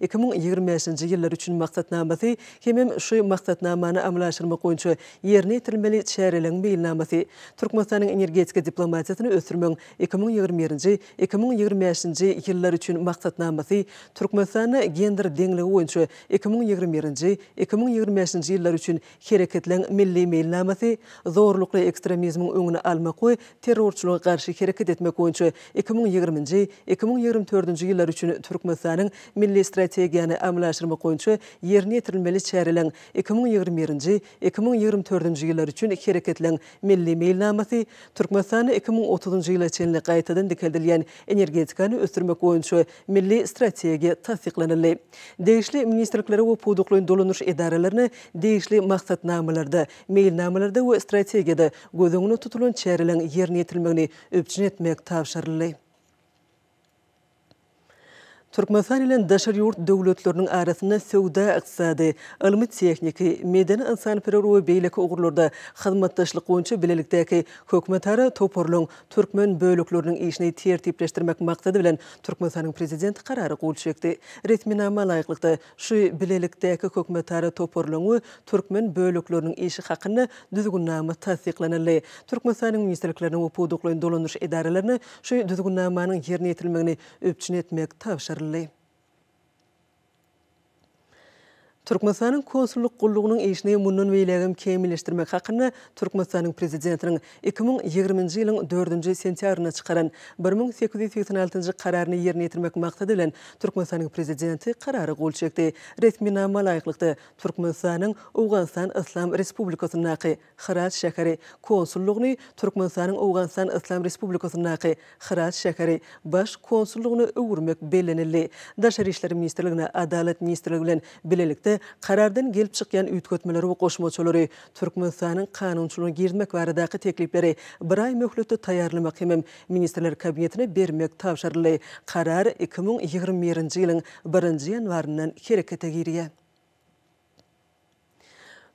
2021-2025 еллар өчен максатнамасы һәм шу максатнаманы әмәләштермә буенча ерне тилмәли шәһәрләр бәйнәмәсе Түркменстанның энергетика дипломатиясын үстермәң 2021-2025 еллар өчен максатнамасы Түркменстанны гендер деңлеге ойыншы 2021-2025 2016-njy ýyllar üçin hereketleň milli meýilnamasy, zorlukly ekstremizmiň öňüne almak we terrorçylyga garşy hereket etmek üçin 2020-nji, 2024-nji ýyllar üçin Türkmenistanyň milli strategiýany amalaşdyrma goýunçy ýerine ýetirilmeli çäreleň 2020-nji, 2024-nji ýyllar üçin hereketleň milli meýilnamasy, Türkmenistany 2030-njy ýyla çenli gaýtadan dikeldilýän energetikany ösdürmek boýunça milli strategiýa täsirlenýär. Değişli ministrlikleri we podukly dolunuş edaralaryny değişli maksat namalarda, meyil namalarda ve strategiyada gözüngünü tutulun çerilen yerini yetilmeğini öpçün etmek tavşarlı. Türkmenistan bilen daşary yurt döwletleriniň arasynda söwda iqtisady, ilmi tehniki, medeni insan perwer we beýleki ugurlarda hyzmatdaşlyk goýunça bilelikdäki hökümetleri toporlyň türkmen bölüklerini işini tertipleşdirmek maksady bilen Türkmenistanyň prezidenti karary gol çekdi. Resmi nama laýyklykda şu bilelikdäki hökümetleri toporlyň türkmen bölüklerini işi hakyny düzgün nama tasdiklenildi. Türkmenistanyň ministrliklerini we podukly dolanyş edaralaryny şu düzgün namanyň ýerine ýetilmegini öpçün etmek tapşyrdy. Farley. Türkmenistanyň konsulluk gullugynyň eşini munun beýlegim kemilleşdirmek hakyny Türkmenistanyň prezidentiniň 2020-nji ýylyň 4-nji sentýabryna 1886-njy kararyny ýerine ýetirmek maksady bilen prezidenti karary gol çekdi. Resmi nama laýyklykda Türkmenistanyň Awganistan Islam Respublikasynyň näki Hirat şäheri konsullugyny Türkmenistanyň Awganistan Islam Respublikasynyň näki Hirat şäheri baş konsullugyny öwürmek belenildi. Daşary işleri ministrligine Adalet ministrligi bilen bilelikde ýerinde karardan gelip çykýan üýtgetmeleri we goşmaçylary Türkmenistanyň kanunçylygyna girmek baradaky teklipleri bir ай möhlete таярлы hem министрлер кабинетіне бермек tapşyryldy. қарар 2021-nji ýylyň 1-nji ýanwaryndan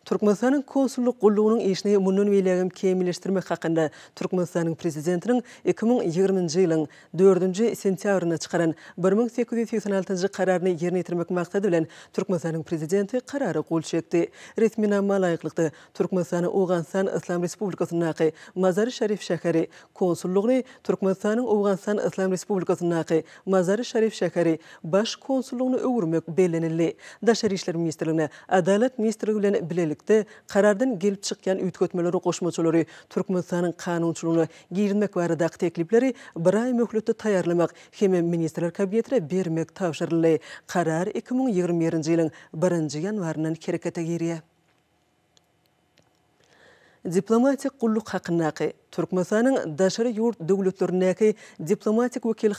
Түркменстанның консуллық құлығының ешіне мұнын велігім кемелештірмек қақында Түркменстанның президентінің 2020 жылың 4 сентябрына чықаран 1886 қарарыны еріне етірмек мақсады білен Түркменстанның президенті қарары қол шекті. Ресминамма лайықлықты Түркменстанның Оғанстан Ислам Республикасының ақы Мазары Шариф шәкәрі консуллығыны Түркменстанның Оғанстан Ислам Республикасының ақы Мазары Шариф шәкәрі баш консуллығыны өгірмек беленілі. Дашар Ишлер Министрлігіне Адалат Министрлігілен білелік birlikte karardan gelip çıkan ütkötmeleri koşmaçoları Türkmenistan'ın kanunçuluğuna girilmek ve aradak teklifleri bir ay mühlütü tayarlamak hemen ministerler kabinetine vermek tavşarlı. Karar 2021 yılın 1. yanvarının kerekete giriye. Diplomatik kulluk hakkındaki Turkmasanın daşarı ýurt dövlütlör diplomatik vəkil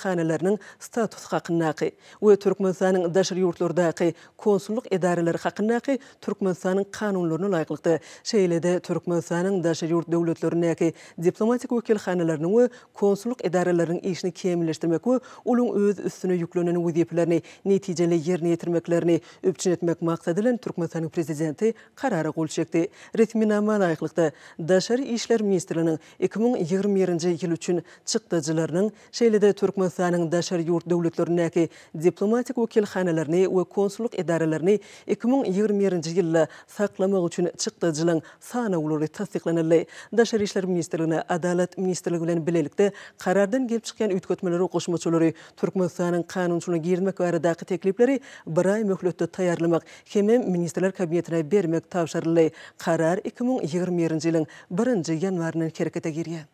status statüs we nəki daşary ýurtlardaky konsulluk yurtlör dəki konsulluq edarələri xaqın nəki Turkmasanın qanunlarına layıqlıqdı. Şəylə də daşarı diplomatik vəkil we konsulluk konsulluq edarələrinin işini kəmiləşdirmək və ulun öz üstüne yüklənən wezipelerini nəticələ yerinə yetirməklərini öpçün etmək məqsədi ilə Turkmasanın prezidenti karary qəbul etdi. Ritminama layıqlıqdı. Daşarı işlər ministrinin 2021-nji ýyl üçin çykdyjylaryň şeýlede Türkmenistanyň daşary ýurt döwletlerindäki diplomatik wekilhanalaryny we konsulluk edaralaryny 2021-nji ýylda saklamak üçin çykdyjylaryň sanawy ulary tasdiklenildi. Daşary işler ministrligine Adalat ministrligi bilen bilelikde karardan gelip çykýan üýtgötmeleri goşmaçylary Türkmenistanyň kanunçuna girmek baradaky teklipleri bir aý möhletde taýýarlamak hem ministrler kabinetine bermek tapşyrylýar. Karar 2021-nji ýylyň 1-nji ýanwarynyň kerek de girýär.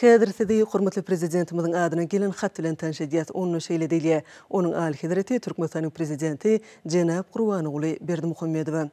Hedir sedi hormatly prezidentimiziň adyna gelen hat bilen tanşediýet 10 şeýle diýilýär. Onuň al hedireti Türkmenistanyň prezidenti Jenap Gurbanowly Berdimuhammedow.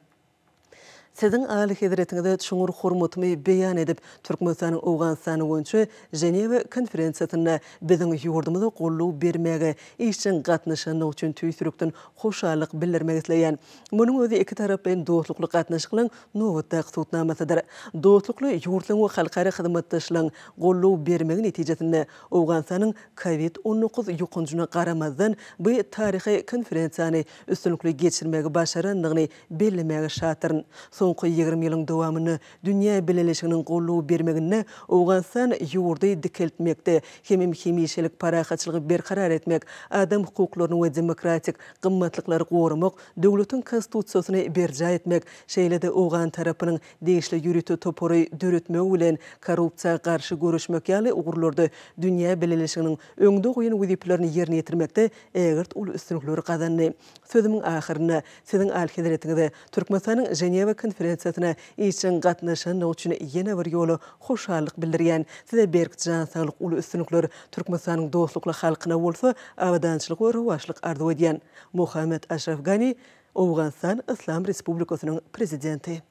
Сіздің әлі хедіретіңді чүңір құрмытымы бейан едіп, Түркмөсәнің оған сәні өнші Женева конференциятына біздің юрдымызды қолу бермәгі, ешін қатнышыны үшін түйсіріктің қошалық білдірмәгісілейін. Мұның өзі екі тараппен достықлы қатнышқылың новытта қысутнамасыдыр. Достықлы юртлың қалқары қызматтышылың қолу бермәгі нетижесінде оған сәнің COVID-19 юқынжына қарамаздан бұй тарихи конференцияны үстінікілі geçirмәгі башарандығыны белімәгі шатырын. Со соңғы 20 елің дауамыны дүния білелешінің қолу бермегіні оғансан юрды дікелтмекті. Хемем хемейшелік бер қарар етмек, адам құқықларының демократик қымматлықлар қорымық, дөлітің конституциясыны берджа етмек, шейледі оған тарапының дейшілі юриті топоры дүрітмеу үлен коррупция қаршы көрішмек әлі ұғырларды дүния білелешінің өңді қойын өдеплерін еріне етірмекті әғырт ұл үстінлері қазанны. Сөзімің ақырына, сіздің әлкедеретіңізді Түркмастаның Женева конференциясы konferensiýasyna ýeňişin gatnaşan üçin ýene bir ýoly hoşallyk bildirýän size berkijan sağlyk uly üstünlikler Türkmenistanyň dostlukly halkyna bolsa awadançylyk we rowaşlyk ardy edýän Muhammed Aşrafgani Awganistan İslam Respublikasynyň prezidenti.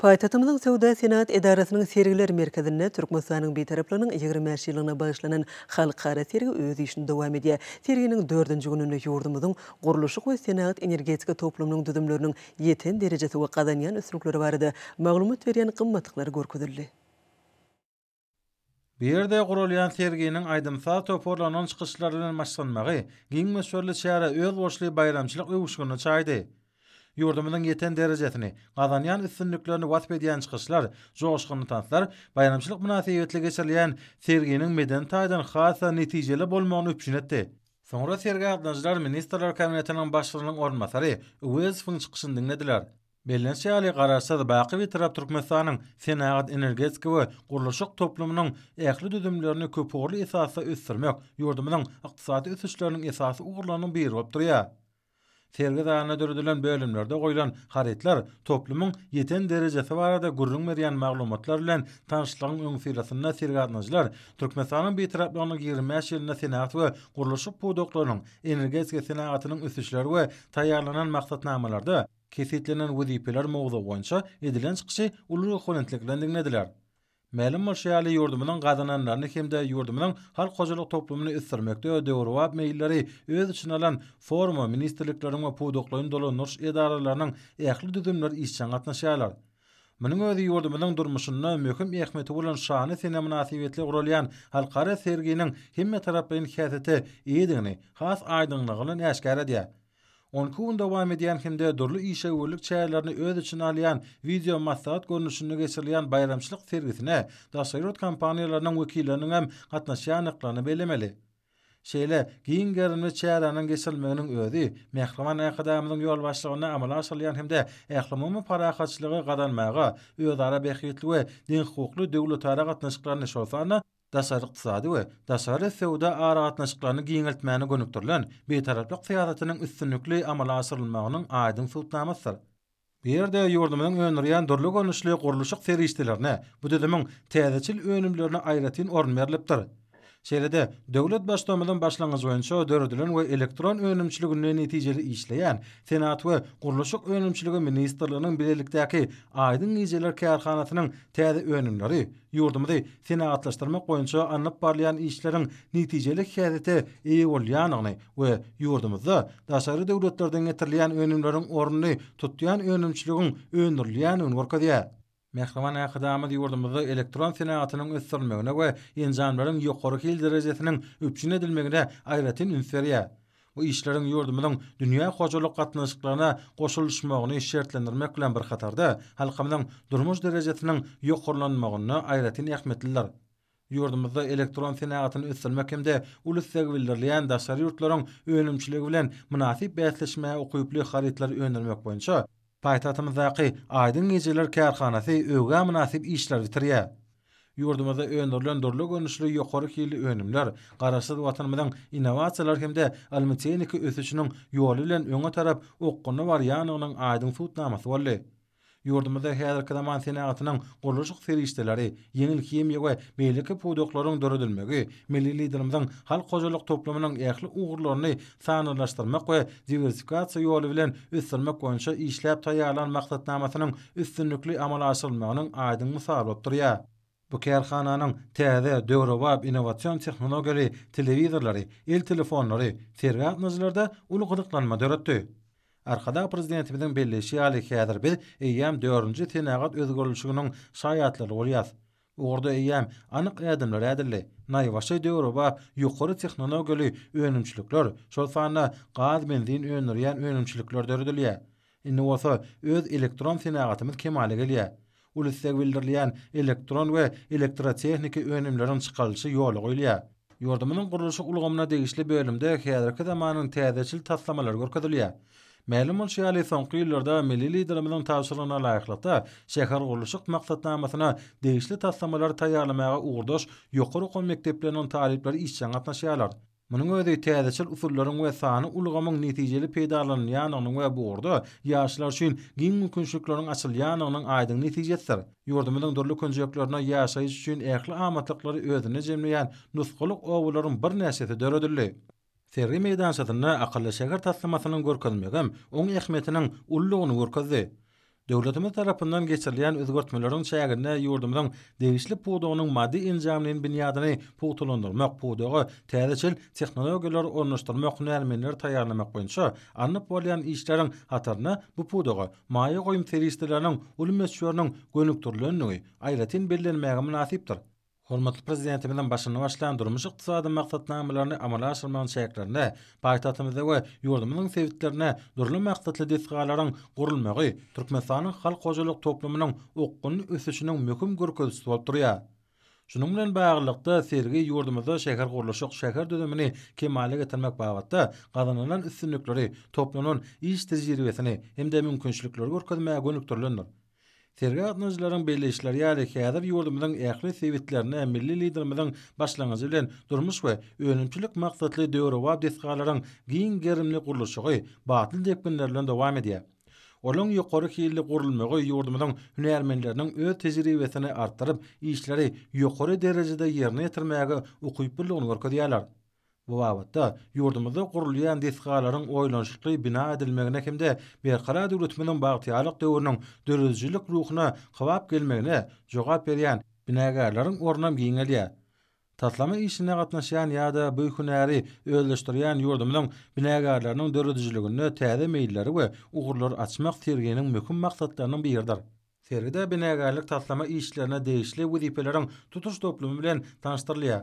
Paýtatymyň Söwda Senat Edarasynyň Sergiler merkezinde Türkmenistanyň bir taraplaryň 20-nji ýylyna başlanan halkara sergi öz işini dowam edýär. Serginiň 4-nji gününde ýurdumyň gurulyşy we senat energetika toplumynyň düdümleriniň ýeten derejesi we gazanýan üsrukleri barady. maglumat berýän gymmatlyklar görkezildi. Bu ýerde gurulýan Serginin aýdymsa toporlanan çykyşlaryň başlanmagy giň mesuliýetli şäher öz boşly bayramçylyk öwüşgünü çaýdy. Yurdumunun yeten derecesini, qazanyan üstünlüklerini vasf edeyen çıkışlar, coğuşkunlu tanslar, bayanamçılık münasiye yetli geçirleyen serginin meden taydan xasa neticeli bolmağını öpçün etdi. Sonra sergi adlancılar, ministerlar kabinetinin başlarının ormasari, uviz fın çıkışın dinlediler. Belen şeýle garaşsa da we tarap Türkmenistanyň senagat energetiki we gurluşyk toplumynyň ähli düdümlerini köpörli esasda üstürmek, ýurdumynyň ykdysady üstünlüklerini esasy ugrulanyň biri bolup durýar. Telgi dağına dördülen bölümlerde koyulan toplumun yeten derecesi varada adı gurrun maglumatlar ile tanıştılan ön firasın nesir gadnacılar, bir taraflarını girme eşyeli nesinaat ve kuruluşu bu doktorun energetik sinahatının üstüçler ve tayarlanan maksatnamalarda, namalarda kesitlenen vizipiler mağdur boyunca edilen çıkışı ulu Melim Mashiyali yurdumunun qadınanlarını hem de yurdumunun halk hocalık toplumunu ıstırmakta ya meýilleri öz için alan forma, ministerliklerin ve pudukluğun dolu nors edaralarının ehli düzümler işçen atna şeyler. Minin ödi yurdumunun durmuşunna mökum ehmeti olan şahani sene münasiyyetli uruleyan halkara sergiyy halkara sergiyy halkara sergiyy halkara Onku gün dowam edýän hemde durly işe öwürlük çäýerlerini öz üçin alýan video maslahat görnüşünde geçirilýän bayramçylyk sergisine Dasayrot kompaniýalarynyň wekilleriniň hem gatnaşýanyklaryny belemeli. Şeýle giň gerilme çäýeräniň geçirilmeginiň özi Mehriman Aýkadamyň ýol başlygyna amala aşyrylýan hemde ählimimi paraýatçylygy gadanmaga, öz ara behýetli we din hukukly döwlet ara gatnaşyklaryny şolsa Dasar iqtisadi we dasar feuda ara atnaşyklaryny giňeltmäni gönüp durlan bir taraplyk üstünlikli amala asyrylmagynyň aýdyň futnamasy. Bir ýerde ýurdumyň öňüriýän durlugonuşly gurluşyk ferişdelerini, bu dedimiň täzeçil önümlerini aýratyn ornmerlipdir. Şeýlede döwlet başlamadan başlangyç boýunça döredilen we elektron önümçiligini netijeli işleýän Senat we Gurluşyk Önümçiligi Ministrliginiň bilelikdäki aýdyň ýezeler kärhanatynyň täze önümleri ýurdumyzy senatlaşdyrmak boýunça anlap barlayan işleriň netijeli häzirete ýeýe bolýanyny we ýurdumyzda daşary döwletlerden getirilen önümleriň ornuny tutýan önümçiligiň önürlýän önürkädi. Mehriman Ahadama diýýärdimizde elektron senatynyň ýetirilmegine we ýeňjanlaryň ýokary kil derejesiniň üçin edilmegine aýratyn ünferiýe. Bu işleriň ýurdumyň dünýä hojalyk gatnaşyklaryna goşulmagyny şertlendirmek bilen bir hatarda halkymyň durmuş derejesiniň ýokarlanmagyny aýratyn ýakmetliler. Ýurdumyzda elektron senatynyň ýetirilmegi hem-de ulus segwilleri ýa-da daşary ýurtlaryň önümçiligi bilen munasyp beýleşmäge ukyply haritalar önermek boýunça Paytatymyz daqy aýdyň ýerler karhanasy öwgä münasip işler bitirýä. Ýurdumyzda öňdürlen durlu görnüşli ýokary kiýli önümler, garaşsyz watanymyzyň innowasiýalar hemde almatyny köýüşüniň ýoly bilen öňe tarap okuny bar ýanyňyň aýdyň futnamasy Yurdumuzda häzir kadaman senatynyň goluşyk ferişdeleri, ýeňil kiýim ýa-da meýilki pudoklaryň döredilmegi, milli liderimiziň halk gozulyk toplumynyň ähli ugurlaryny sanalaşdyrmak we diversifikasiýa ýoly bilen üstünlik goýunça işläp taýýarlan maksatnamasynyň üstünlikli amala aşyrylmagynyň aýdyň mysal bolup durýar. Bu kärhananyň täze döwrewap innowasion tehnologiýalary, telewizorlary, el telefonlary, serwer atmazlarda uly gydyklanma Arkada prezidentimizin birleşi Ali Kadir bil EYM 4-nji tenagat özgörülüşiginiň şaýatlary bolýar. Orda EYM anyk ýadymlar ädirli, naýwaşa döwrü we ýokary tehnologiýaly öwrenimçilikler, şol sanly gaz benzin öwrenýän öwrenimçilikler döredilýär. Indi bolsa öz elektron tenagatymyz kemal gelýär. Uly sägildirilýän elektron we elektrotehniki önümleriň çykalyşy ýoly goýulýar. Yordamynyň gurulyşy ulgamyna degişli bölümde häzirki zamanyň täzeçil taslamalary görkezilýär. Məlum ol şey Ali Sonqi ýyllarda milli liderimiziň täsirine laýyklykda şäher gurulyşyk maksatnamasyna degişli taslamalar taýýarlamaga ugurdyş ýokary okuw mekdeplerini talepleri iş jangatna şeýalar. Munyň özü täzeçil usullaryň we sany ulgamyň netijeli peýdalanýan ýa we bu ýerde ýaşlar üçin giň mümkinçiliklaryň açyl aýdyň netijesidir. Ýurdumyň durly köňjeklerine ýaşaýyş üçin ähli amatlyklary özüne jemleýän nusgulyk owgullaryň bir näsebi döredirli. Serri meydan satında akıllı şeker tatlamasının görkezmegem, on ehmetinin ulluğunu görkezdi. Dövletimiz tarafından geçirilen özgörtmelerin şeyagında yurdumdan devisli puğduğunun maddi incamliyin binyadını puğtulundurmak puğduğu tədəçil texnologiyalar ornuşturmak nərmenler tayarlamak boyunca anlıp olayan işlerin hatarna bu puğduğu maya qoyum teristilerinin ulu mesyuarının gönüktürlüğünün ayratin belirlenmeyi münasiptir. Hormatly prezidentimizden başyny başlayan durmuş iqtisady maksatnamalaryny amala aşyrmagyň şertlerini, paýtatymyzda we ýurdumyzyň sebitlerini, durly maksatly desgalaryň gurulmagy Türkmenistanyň halk gozalyk toplumynyň ukgun ösüşiniň möhüm görkezçisi bolup durýar. Şunun bilen baýlykda Sergi ýurdumyzda şäher gurulşy şäher düzenini kemale getirmek babatda gazanylan üstünlikleri toplumyň iş tejribesini hem-de mümkinçilikleri görkezmäge gönükdirilendir. Terga atnajlaryň beýleşleri ýaly käder ýurdumyň ähli sewitlerini milli liderimiň başlangyjy bilen durmuş we önümçilik maksatly döwre wa giň gerimli gurulşygy batyl diýip günlerden dowam edýär. Olyň ýokary hilli gurulmagy ýurdumyň hünärmenleriniň öz tejribesini artdyryp, işleri ýokary derejede ýerine ýetirmäge ukyp bilen gorkadýarlar. Bu wagtda ýurdumyzda gurulýan desgalaryň bina edilmegine hem-de berkara döwletmeniň bagtyarlyk döwrüniň dörüzçilik ruhuna gowap gelmegine jogap berýän binagarlaryň ornam giňelýär. Tatlama işine gatnaşýan ýa-da bu hünäri öldürýän ýurdumyň binagarlarynyň dörüzçiligini täze meýilleri we ugurlar açmak tergeniň möhüm maksatlarynyň biridir. Sergide binagarlyk tatlama işlerine değişli wizipelerin tutuş toplumu bilen tanıştırılıyor.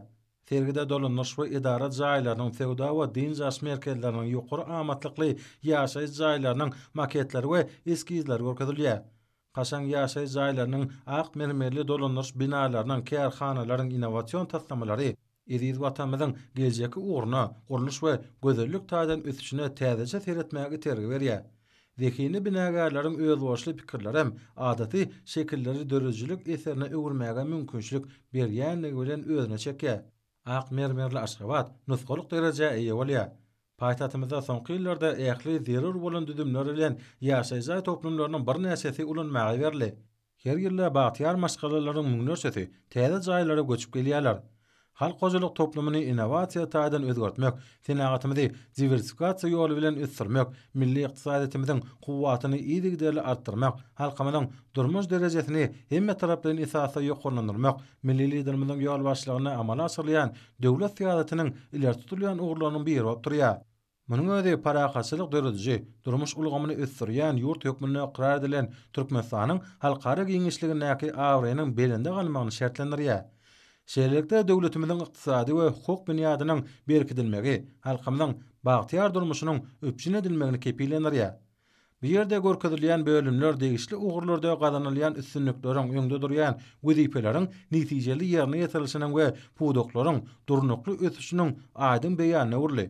Telgida dolu nosvu idara zaylarının fevda va din zas merkezlarının yuqur amatlıqlı yaşay zaylarının maketleri ve eski izleri görkedilye. yaşay aq mermerli dolu nos binalarının kerxanaların inovasyon tatlamaları Edir vatanmadan gelecekki orna, qurluş we gözellik taýdan ötüşüne täzeçe teretmäge tergi berýä. Dekini binägärläriň özgoşly pikirleri hem adaty şekilleri dörüzçilik eserine öwürmäge mümkinçilik berýän we ölen özüne aq mermerli Aşgabat nusgalyk derece eýe bolýar. Paýtatymyzda soňky ýyllarda ähli zerur bolan düdümler bilen ýaşaýjak toplumlarynyň bir näçesi ulan mäge Her ýylda baýtyar maşgalalaryň müňnürçesi täze jaýlara göçüp gelýärler. halk hojalyk toplumyny innowatsiýa taýdan özgertmek, tenagatymyzy diversifikasiýa ýoly bilen ýetirmek, milli ykdysadymyzyň guwatyny ýetirgidele artdyrmak, halkymyzyň durmuş derejesini hemme taraplaryny esasa ýokurlandyrmak, milli liderimiziň ýol başlygyna amala aşyrylan döwlet siýasatynyň iler tutulýan ugrulanyň biri bolup durýar. Munun öde para qasylyk dörüzji, durmuş ulgamyny ösdürýän ýurt hökmünä qarar edilen türkmen halkara giňişliginiň näki awrynyň belinde galmagyny şertlendirýär. Şeýlelikde döwletimiziň ykdysady we hukuk binyadynyň berkidilmegi, halkymyň bagtyýar durmuşynyň öpjün edilmegini kepilenir Bu ýerde görkezilýän bölümler degişli ugrulardan gadanalyan üstünlikleriň ýöngde durýan güýdipeleriň netijeli ýerine ýetirilmesine we pudoklaryň durnuklu ösüşiniň aýdym beýanyna urly.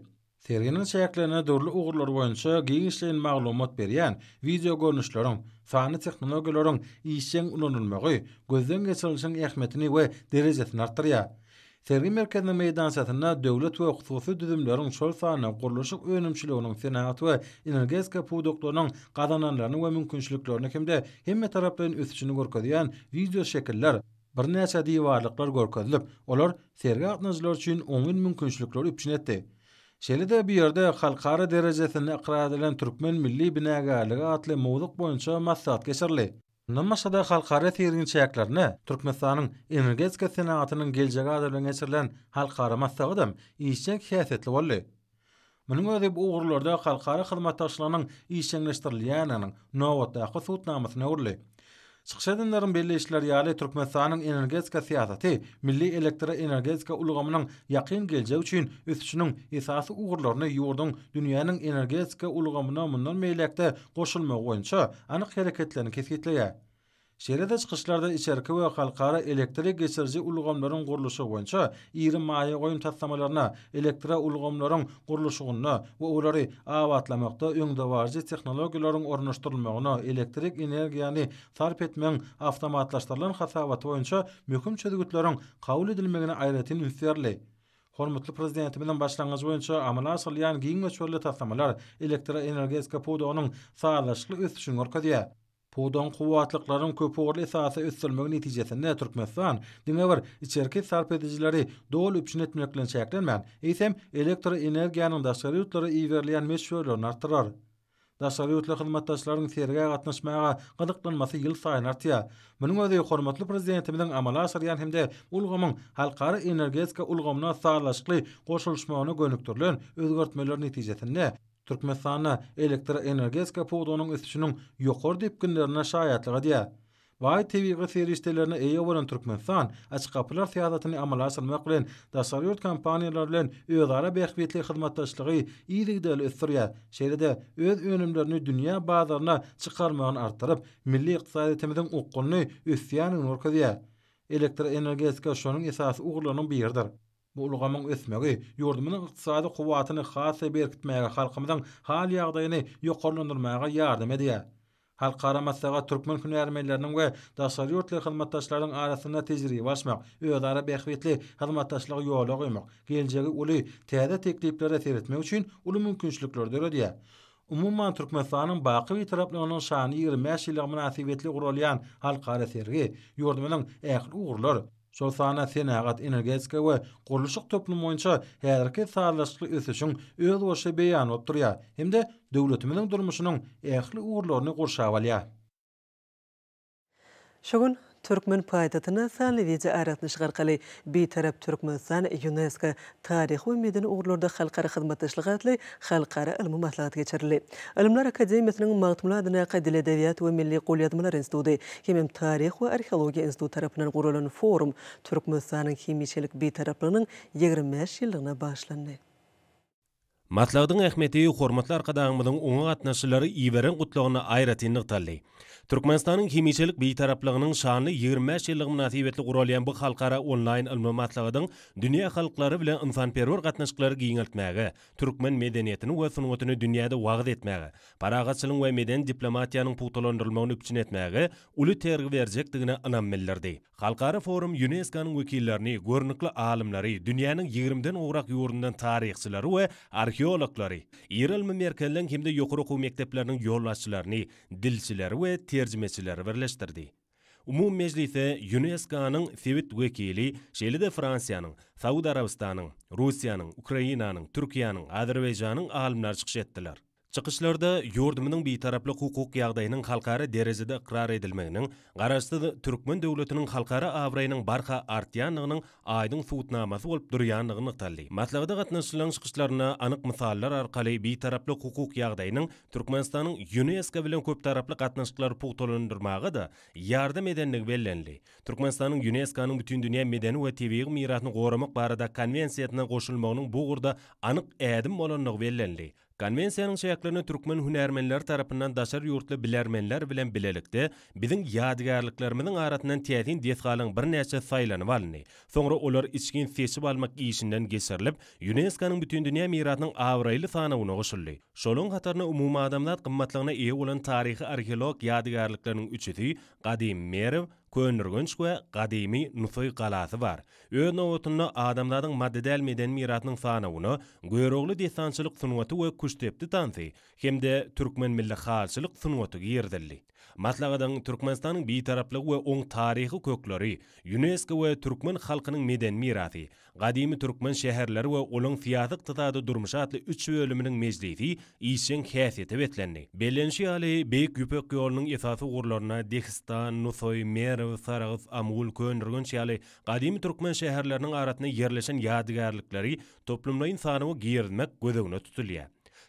Serginin şeýleklerine dörli ugurlar boýunça giňişlen maglumat berýän video görnüşleriň, sanat tehnologiýalaryň ýeňişiň ulanylmagy, gözden geçirilýän ähmetini we derejesini artyrýar. Tergi merkezini meydan satyna döwlet we hukuky düzümlerini şol sahana gurluşyk önümçiligini, senahat we energetika pudoklaryny, gadananlaryny we mümkinçiliklerini kimde hemme taraplaryň üstünçini gorkadyan video şekiller, birnäçe diwarlyklar gorkadylyp, olar tergi agnazlary üçin oňun mümkinçilikleri etdi. Şelide bir yerde halkara derecesini ıqra edilen Türkmen milli binagaliga atli muuduk boyunca masraat geçirli. Namasada halkara teyirgin çayaklarini Türkmenistan'ın energetika senatının gelcega adilin geçirilen halkara masraat adam iyicen kiyasetli olli. Mönü gözib uğurlarda halkara xalkara xalkara xalkara xalkara xalkara Çıkşadınların belli işler yali Türkmenistan'ın energetika siyaseti, milli elektra energetika ulgamının yakin gelce üçün üstüçünün esası uğurlarını yurdun dünyanın energetika ulgamına mundan meylekte koşulma oyunca anıq hareketlerini keskitleye. Şeýlede çykyşlarda içerki we halkara elektrik geçirici ulgamlaryň gurluşy boýunça 20 maýy goýum tatlamalarına, elektrik ulgamlaryň gurluşygyna we ulary awatlamakda öňde warji tehnologiýalaryň ornaşdyrylmagyna elektrik energiýany tarp etmen awtomatlaşdyrylan hasabaty boýunça möhüm çözgütleriň kabul edilmegine aýratyn üstünlükli Hormatly prezident, bilen başlangyç boýunça amala asylyan giňmeçwerli tapdamalar elektrik energetika podawynyň sahalaşykly üstünlüğüne gorkadyar. Pudon kuvatlıkların köpü orlı esası üstülmögin neticesini ne türkmezsan, dine içerki sarp edicileri doğal üpçün bilen çeklenmen, Eýsem elektro energiyanın daşgari yutları iyiverleyen meşverlerini arttırar. Daşgari yutlu hizmettaşların sergaya katnaşmaya qatnaşmaya yıl sayın artıya. Bunun ödeyi kormatlı prezidentimizin amala asariyan hem ulgamyň ulgamın energetika ulgamyna sağlaşıklı qoşulşmağını gönükdirilen özgörtmelerini netijesinde Türkmenistan'a elektr energetika pudonun ısışının yokor depkinlerine şayatlığa diya. Vay TV gysyr işlerine eýe bolan Türkmenistan açyk gapylar amala aşyrmak bilen daşary ýurt kompaniýalary bilen öýdara bäkbetli hyzmatdaşlygy ýygdy dil ösürýä. Şeýlede öz önümlerini dünýä bazarlaryna çykarmagyny artyryp, milli ykdysady temeden ukulny ösýän nurkadyr. Elektr energetika şonuň esas uglunyň bu ulgamyň ösmegi ýurdumynyň ykdysady guwatyny has berkitmäge halkymyň hal ýagdaýyny ýokarlandyrmaga ýardam edýär. Halkara masalaga türkmen hünärmenläriniň we daşary yurtli hyzmatdaşlarynyň arasynda tejribe başmak, öýdara bähbetli hyzmatdaşlyk ýoly goýmak, geljegi uly täze tekliplere seretmek üçin uly mümkinçilikler döredýär. Umumman Türkmen sahanyň baýkı we taraplaryň şany 25 ýyl ýa-da münasibetli halkara sergi ýurdumynyň ähli ugrulary Şo sahana senagat energetika we gurluş toplum boýunça häzirki sahalaşyklyk ösüşiň öz wagtynda beýan bolup durýar. Hemde döwletimiň durmuşynyň ähli ugurlaryny gurşawalyar. Şogun Türkmen paýtatyna sany wezi aratmyş garqaly bi tarap türkmen sany UNESCO taryh we medeni ugurlarda halkara hyzmat işligi atly halkara ilmi maslahat geçirildi. Ilimlar akademiyasynyň magtmulat dünýä qadil edebiýat we milli goýulýadmalar instituty, hem taryh we arheologiýa instituty tarapynyň gurulan forum türkmen sanyň kimçilik bi taraplaryň 20 ýyllygyna başlandy. Matlagdyň ähmetini hormatlar gadaňmyň oňa gatnaşylary iwerin gutlagyna aýratynyň tanly. Turkmenistanın kimiçelik bir taraflığının şanı 25 yıllık münasibetli bu halkara online ilmi matlağıdın dünya halkları bilen insanperwer gatnaşyklary katnaşıkları türkmen Turkmen we ve dünýäde dünyada vağıt etmeğe, we ve meden diplomatiyanın puhtalondurulmağını üpçin etmeğe, ulu tergi verecek dine anammelilerdi. Forum, UNESCO'nun vekillerini, görnüklü alimleri, 20 20'den uğraq yorundan tarihçileri ve arkeologları, iyi ilmi merkelden kimde yokuruku mektepleri, yorlaşçilerini, dilçilerini, dilçilerini, tercümeçiler birleştirdi. Umum meclise UNESCO-nın vekili, şeli Fransiyanın, Saudi Arabistan'ın, Rusiyanın, Ukrayina'nın, Türkiyanın, Azerbaycan'ın alimler çıkış чыгышларда йордумунун бейтараптык укук жагдайынын халкары дережеде ыкрар эдилмегинин карашты түркмөн дөөлөтүнүн халкары аврайынын барқа артияндыгынын айдың суутнамасы болуп дуряндыгын ыкталды матлагда катнашчылардын чыгышларына анык мисалдар аркылуу бейтараптык укук жагдайынын түркмөнстандын юнеско менен көп тараптуу катнашкылар пуктолондурмагы да жардам эдендиги белгиленди түркмөнстандын юнесконун бүтін дүйнө медений we табигый мыйрасын коромок баарында конвенциясына кошулмагынын бу гурда анык эдим болгондугу Konvensiýanyň şeýaklaryny türkmen hünärmenleri tarapyndan daşary ýurtly bilermenler bilen bilelikde biziň ýadgarlyklarymyzyň arasynyň täzeýin detgalyň bir näçe saýlany walyny. Soňra olar içgin fesip almak ýeşinden geçirilip UNESCO-nyň bütün dünýä merasynyň awraýly sanawyna goşuldy. Şolun hatarna umumy adamlar gymmatlygyna ýeýe bolan taryhy arheolog ýadgarlyklaryň üçüdi, Gadim Merew, Könürgünç we gadymy nusoy galasy bar. Öňe otunny adamlaryň maddedel meden miratynyň sany uny göýrogly desançylyk sunwaty we küçtepdi tansy, hemde türkmen milli halçylyk sunwaty giýerdilli. Matlagadan Türkmenistanyň bi-taraplygy we oň taryhy köklery, UNESCO we türkmen halkynyň meden miraty, gadymy türkmen şäherleri we olyň fiýaty iqtisady durmuşy 3 bölüminiň mejlisi iýişin häsiýeti betlendi. Belenşi ýaly Beýik Ýüpek ýolunyň esasy gurlaryna Dehistan, Nusoy, Mer Sarı Sarıız Amul köndürgün şyali qadimi Türkmen şəhərlərinin arasında yerleşen ýadygärlikleri toplumla insanı və giyirmək tutulýar. tutulur.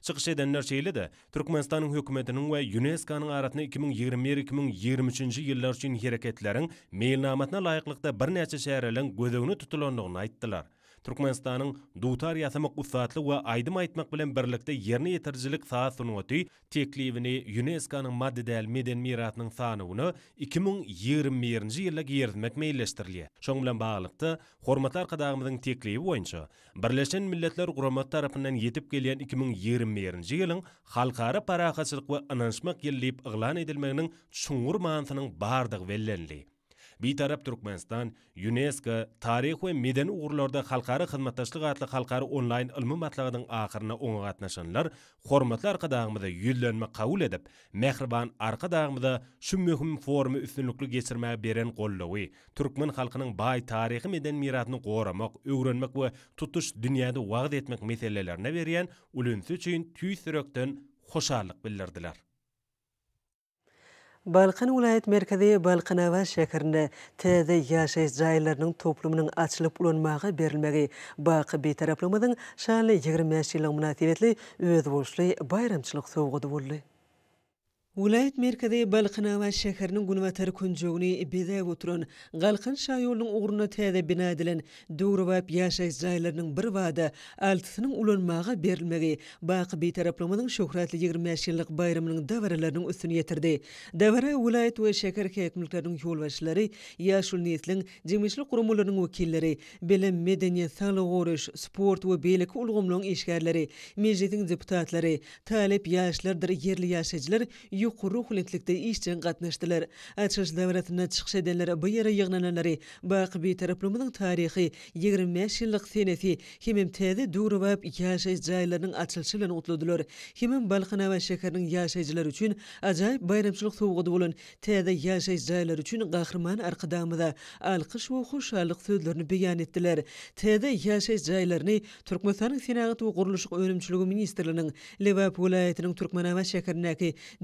Çıxış edən nərsə də Türkmenistanın hökumətinin və UNESCO-nun arasında 2020-2023-cü illər üçün hərəkətlərin meylnamatına layiqlıqda bir neçə şəhərlərin gözünə tutulduğunu aytdılar. Türkmenistanyň Dutar ýasamak usatly we aýdym aýtmak bilen birlikde ýerni ýetirjilik saat sunuwaty teklibini UNESCO-nyň maddi däl meden mirasynyň sanawyny 2021-nji ýylda gerdmek meýilleşdirilýe. Şoň bilen baglykda hormat gadagymyzyň teklibi boýunça Birleşen Milletler Guramaty tarapyndan ýetip gelýän 2021-nji ýylyň halkara parahatçylyk we ananşmak ýyly diýip edilmeginiň çuňur maňsynyň bardygy Bir tarap Türkmenistan, UNESCO, Tarih ve Meden Uğurlarda Halkarı Hizmetlaşlıq adlı Halkarı Online Ilmi Matlağıdın ahirine onu atnaşanlar, Hormatlar arka dağımıda yüllenme qaul edip, Mekriban arka dağımıda şu mühüm formu üstünlüklü geçirmeye beren qollowi, Türkmen halkının bay tarihi meden miratını qoramaq, öğrenmek ve tutuş dünyada vaqid etmek meselelerine veriyy, tüy tüy tüy tüy tüy Balkan ulayet merkezi Balkan Ava Şekerine tədə yaşayış cahillərinin toplumunun açılıp ulanmağı berilməgi bağı bir taraflamadın şanlı 25 yılın münatibetli öz borçlu bayramçılıq soğudu Ulaýat merkezi Balqyna we şäheriniň gunwatary künjegini beze oturan Galqyn şaýolynyň ugruna täze bina edilen dogry we ýaşaýyş jaýlarynyň bir wada altysynyň ulanmagy berilmegi baýky bitaraplamanyň şöhretli 25 ýyllyk bayramynyň döwreleriniň üstüne ýetirdi. Döwre ulaýat we şäher häkimliklerini ýolbaşlary, ýaşul niýetliň jemişli gurumlarynyň wekilleri, belem medeniýet, sanlyk goruş, sport we beýleki ulgamlygyň işgärleri, mejlisiň deputatlary, talep ýaşlardyr, yerli ýaşajylar yuqur ruhletlikde işçen qatnaşdylar. Açyş döwretine çıxış edenleri bu ýere ýygnanlary, baýqy bir taraplaryň taryhy 25 ýyllyk senefi himem täze durup ýaşaýan jaýlaryň açylşy bilen utlydylar. Himem balxyna we şäkerniň ýaşaýjylary üçin ajaýyp bayramçylyk töwgüdi bolan täze ýaşaýan jaýlar üçin gahrman arkadamyda alqış we hoşçalyk sözlerini beýan etdiler. Täze ýaşaýan jaýlaryny Türkmenistanyň senagat we gurulyşyk örümçiligi ministrliginiň Lewa Pulaýetiniň Türkmenawa şäkerniň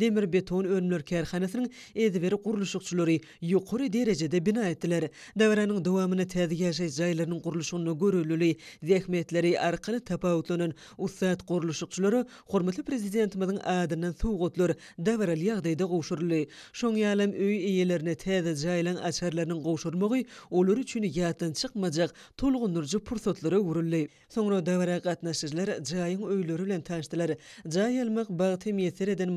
Demir beton önlör kerhanasının edveri quruluşukçuları yukarı derecede bina ettiler. Davranın devamını tedi yaşay caylarının quruluşunu görülülü zekmetleri arkalı tapautlunun usat quruluşukçuları hormatlı prezidentimizin adından soğutlur davaral yağdayda qoşurlu. Şon yalem öy iyelerine tədə caylan açarlarının qoşurmogu olur üçünü yatın çıkmacak tolgunurcu pursotları vurulli. Sonra davara qatnaşıcılar cayın öylörülen tanıştılar. Cayalmaq bağ temiyetir eden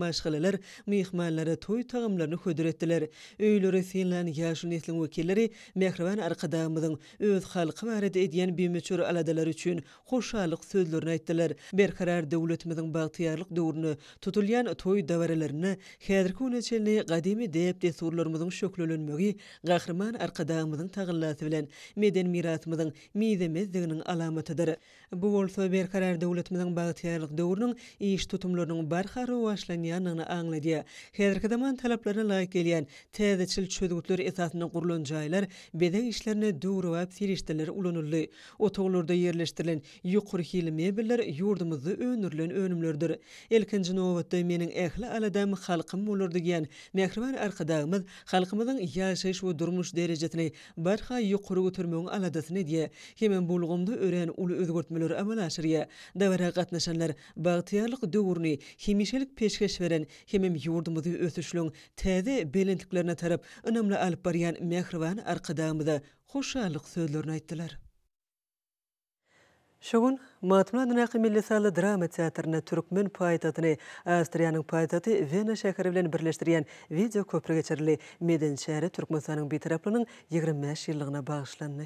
mihmanlara toy tağımlarını hödür ettiler. Öylüri sinlan yaşın etlin vekilleri mehrivan arkadağımızın öz halkı varad ediyen bir aladalar üçün hoşalık sözlerini ettiler. Berkarar devletimizin bahtiyarlık doğrunu tutulyan toy davaralarını hedirki unaçelini qadimi deyip de sorularımızın şöklülünmögi qahriman arkadağımızın tağınlası bilen meden miratımızın mizemizdiğinin alamatıdır. Bu olsa berkarar devletimizin bahtiyarlık doğrunun iş tutumlarının barxarı uaşlanyanını ýa häzirki zaman talaplaryna laýyk gelýän täzeçil çözgütler esasyny gurulan jaýlar beden işlerini dogry we serişdiler ulanyldy. Otoglarda yerleşdirilen ýukary hili mebeller ýurdumyzy önürlen önümlerdir. Elkinji nowatda meniň ähli aladam halkym ulur diýen mehriban arkadaşymyz halkymyzyň ýaşaýyş we durmuş derejesini barha ýukary götürmegiň aladasyny diýe hemen bolgumda ören uly özgörtmeler amala aşyrýa. Dawara gatnaşanlar bagtyarlyk dogryny hemişelik peşkeş beren hemen yurdumuzu ösüşlün tədi belintliklerine tərəb önəmli alıp bariyan mehrivan arqadamıda xoşalıq sözlərini aýtdylar. Şogun, Matmla Dinaqi Milli Sallı Drama Teatrına Türkmen payitatını Astriyanın payitatı Vena Şehri bilen birleştiriyen video köprü geçirili Meden Şehri Türkmen Sallı'nın bir taraplının 25 yıllığına bağışlanını.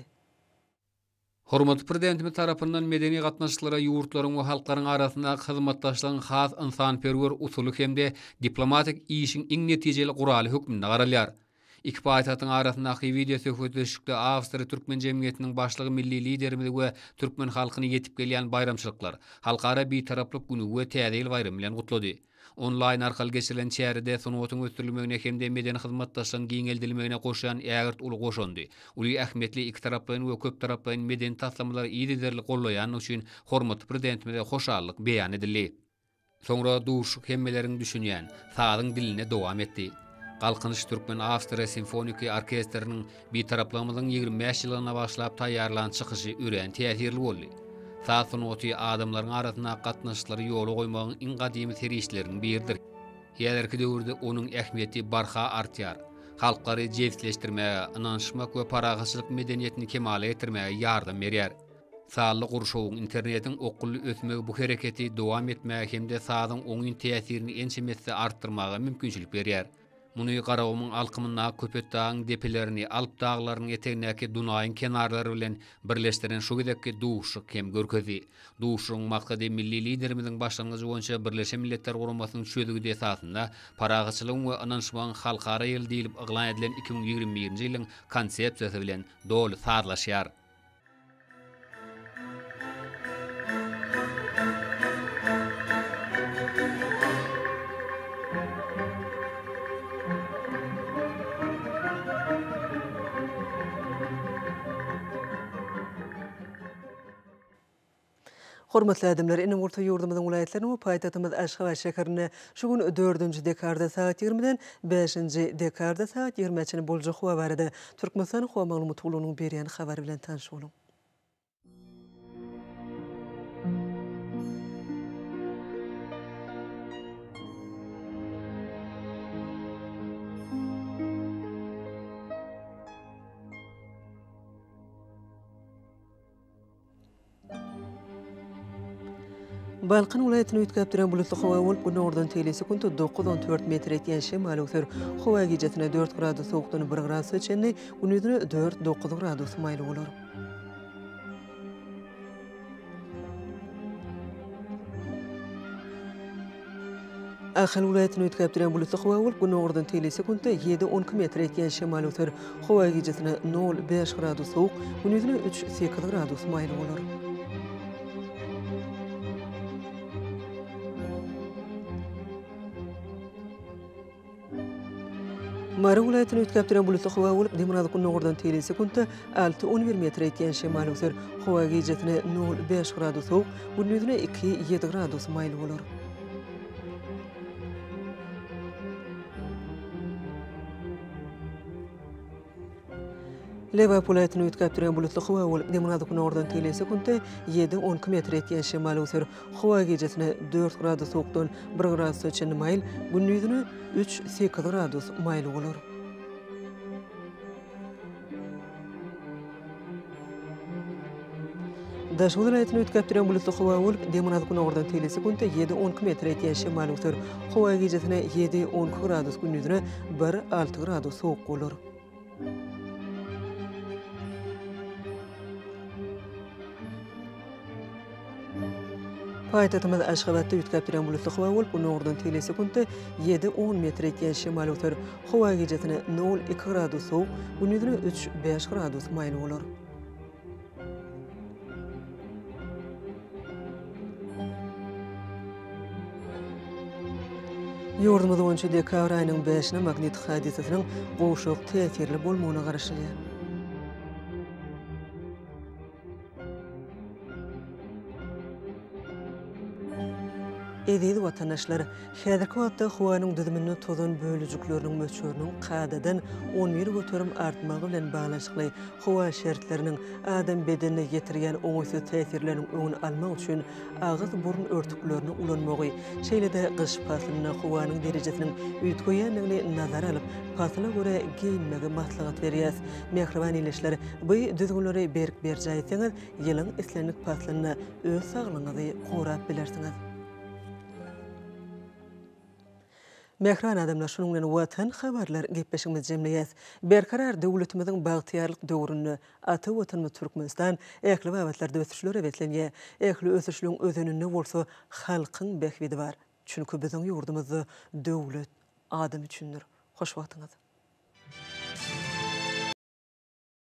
Hormatly prezidentimiz tarapyndan medeni gatnaşyklara ýurtlaryň we halklaryň arasynda hyzmatdaşlygyň has insan perwer usuly hemde diplomatik işiň iň netijeli guraly hukmyna garalýar. Iki paýtatyň arasynda hyýy wideo söhbetde şükde Awstriýa türkmen jemgyýetiniň başlygy milli liderimiz we türkmen halkyny ýetip gelýän bayramçylyklar halkara bir taraplyk güni we täzeýil bayram bilen gutlady. Online arkal geçilen çeri de sonuotun ötürülmeyne hem de meden hizmetdaşın giyin eldilmeyne koşan ägirt ul goşondy. Uly ahmetli iki taraplaryny we köp taraplaryny medeni taslamalary iýdi derli gollayan üçin hormat prezidentimize hoşallyk beýan edildi. Soňra duş hemmeleriň düşünýän saýyň diline dowam etdi. Galkınış Türkmen Avstra Sinfoniki Orkestrinin bir taraplamalyň 25 ýylyna başlap taýýarlanyşy ýüreň täsirli boldy. Tatun oti adamların aratına katnaşıkları yolu koymağın in qadimi terişlerin birdir. Yelerki dövrdü onun ehmiyeti barha artyar. Halkları cevitleştirmeyə, ananşmak ve parahasılık medeniyetini kemala etirmeyə yardım meriyar. Sağlı qurşoğun internetin okullu ötmeyə bu hareketi doam etmeyə hemde sağdan onun teyatirini enşemesi arttırmağa mümkünçülük beriyar. Muny garawymyň alkymyna köpetdäň depelerini alyp daglaryň eteňäki Dunaýyň kenarlary bilen birleşdiren şu gedekki duşuk kem görkezi. Duşuň maksady milli liderimizin başlangyjy boýunça Birleşen Milletler Guramasynyň çüýdügi desasynda paragaçylygyň we ananşmagyň halkara ýyl diýilip iglan edilen 2021-nji ýylyň konsepsiýasy bilen dol sarlaşýar. Hormatly adamlar, ene murta ýurdumyzyň ulaýatlaryny we paýtagymyz Aşgabat şäherini şu gün 4-nji dekarda saat 20-den 5-nji dekarda saat 20-çine boljak howa berdi. Türkmenistan howa maglumat bolunyň berýän habar bilen tanış Balkan ulayetini ütkap duran Bu xova olup, 94 oradan teylesi kuntu 9-14 metre etiyen şey malu xer. Xova 4 gradus soğuktuğunu 1 4,9 4-9 gradusu malu olur. Ahal ulayetini ütkap duran bulutlu xova olup, gün oradan teylesi kuntu 7-12 metre etiyen şey malu xer. Xova gecetine gradus Mara ulaýatyny ötkäp bilen bu lutuk howa bolup, demirada kun nogordan telese kunty 6-11 metr etgen şemal howa gejetini 0.5 gradus sowuk, ulnydyny 2-7 gradus bolar. Leva pulaýatyny ýetgäp duran bulutly howa bolup demanady kuny ordan telese kunda 7-12 metr etýän şemal öwür. Howa gejesine 4 gradus sowukdan 1 gradus çyny mail, günnüzüne 3-8 gradus mail bolar. Daşgul raýatyny ýetgäp duran bulutly howa bolup demanady kuny ordan telese kunda 7-12 metr etýän şemal öwür. Howa gejesine 7-12 gradus günnüzüne 1-6 gradus sowuk bolar. Paýtatymyz Aşgabatda ýetgäp diren bulutly howa bolup, onuň telesekundy 7-10 metre ýetgän şimal Howa gejetine 0-2 gradus sowuk, günüdüri 3-5 gradus maýyl bolar. Yurdumuz 10 dekabr 5-ni magnit hadisasının qoşuq täsirli bolmagyna garaşylýar. Edid vatandaşlar, häzirki wagtda howanyň düzümini tozan bölüjükleriniň möçörünün qadadan 11 götürüm artmagy bilen baglaşykly howa şertleriniň adam bedenine ýetirgen oňysy täsirleriniň öňüni almak üçin agyz burun örtüklerini ulanmagy, şeýle-de gyş fasylyna howanyň derejesiniň назар алып, alyp, fasyla görä giýinmegi maslahat Mehran adamlar şunun gün watan xabarlar gepleşigimiz jemleýär. Berkarar döwletimiziň bagtyýarlyk döwrünü atyp otyny Türkmenistan ähli wabatlarda ötüşler ebetlenýär. Ähli ötüşlüň özünüňde bolsa halkyň bäkwidi bar. Çünki biziň ýurdumyzy döwlet adam üçindir. Hoş wagtyňyz.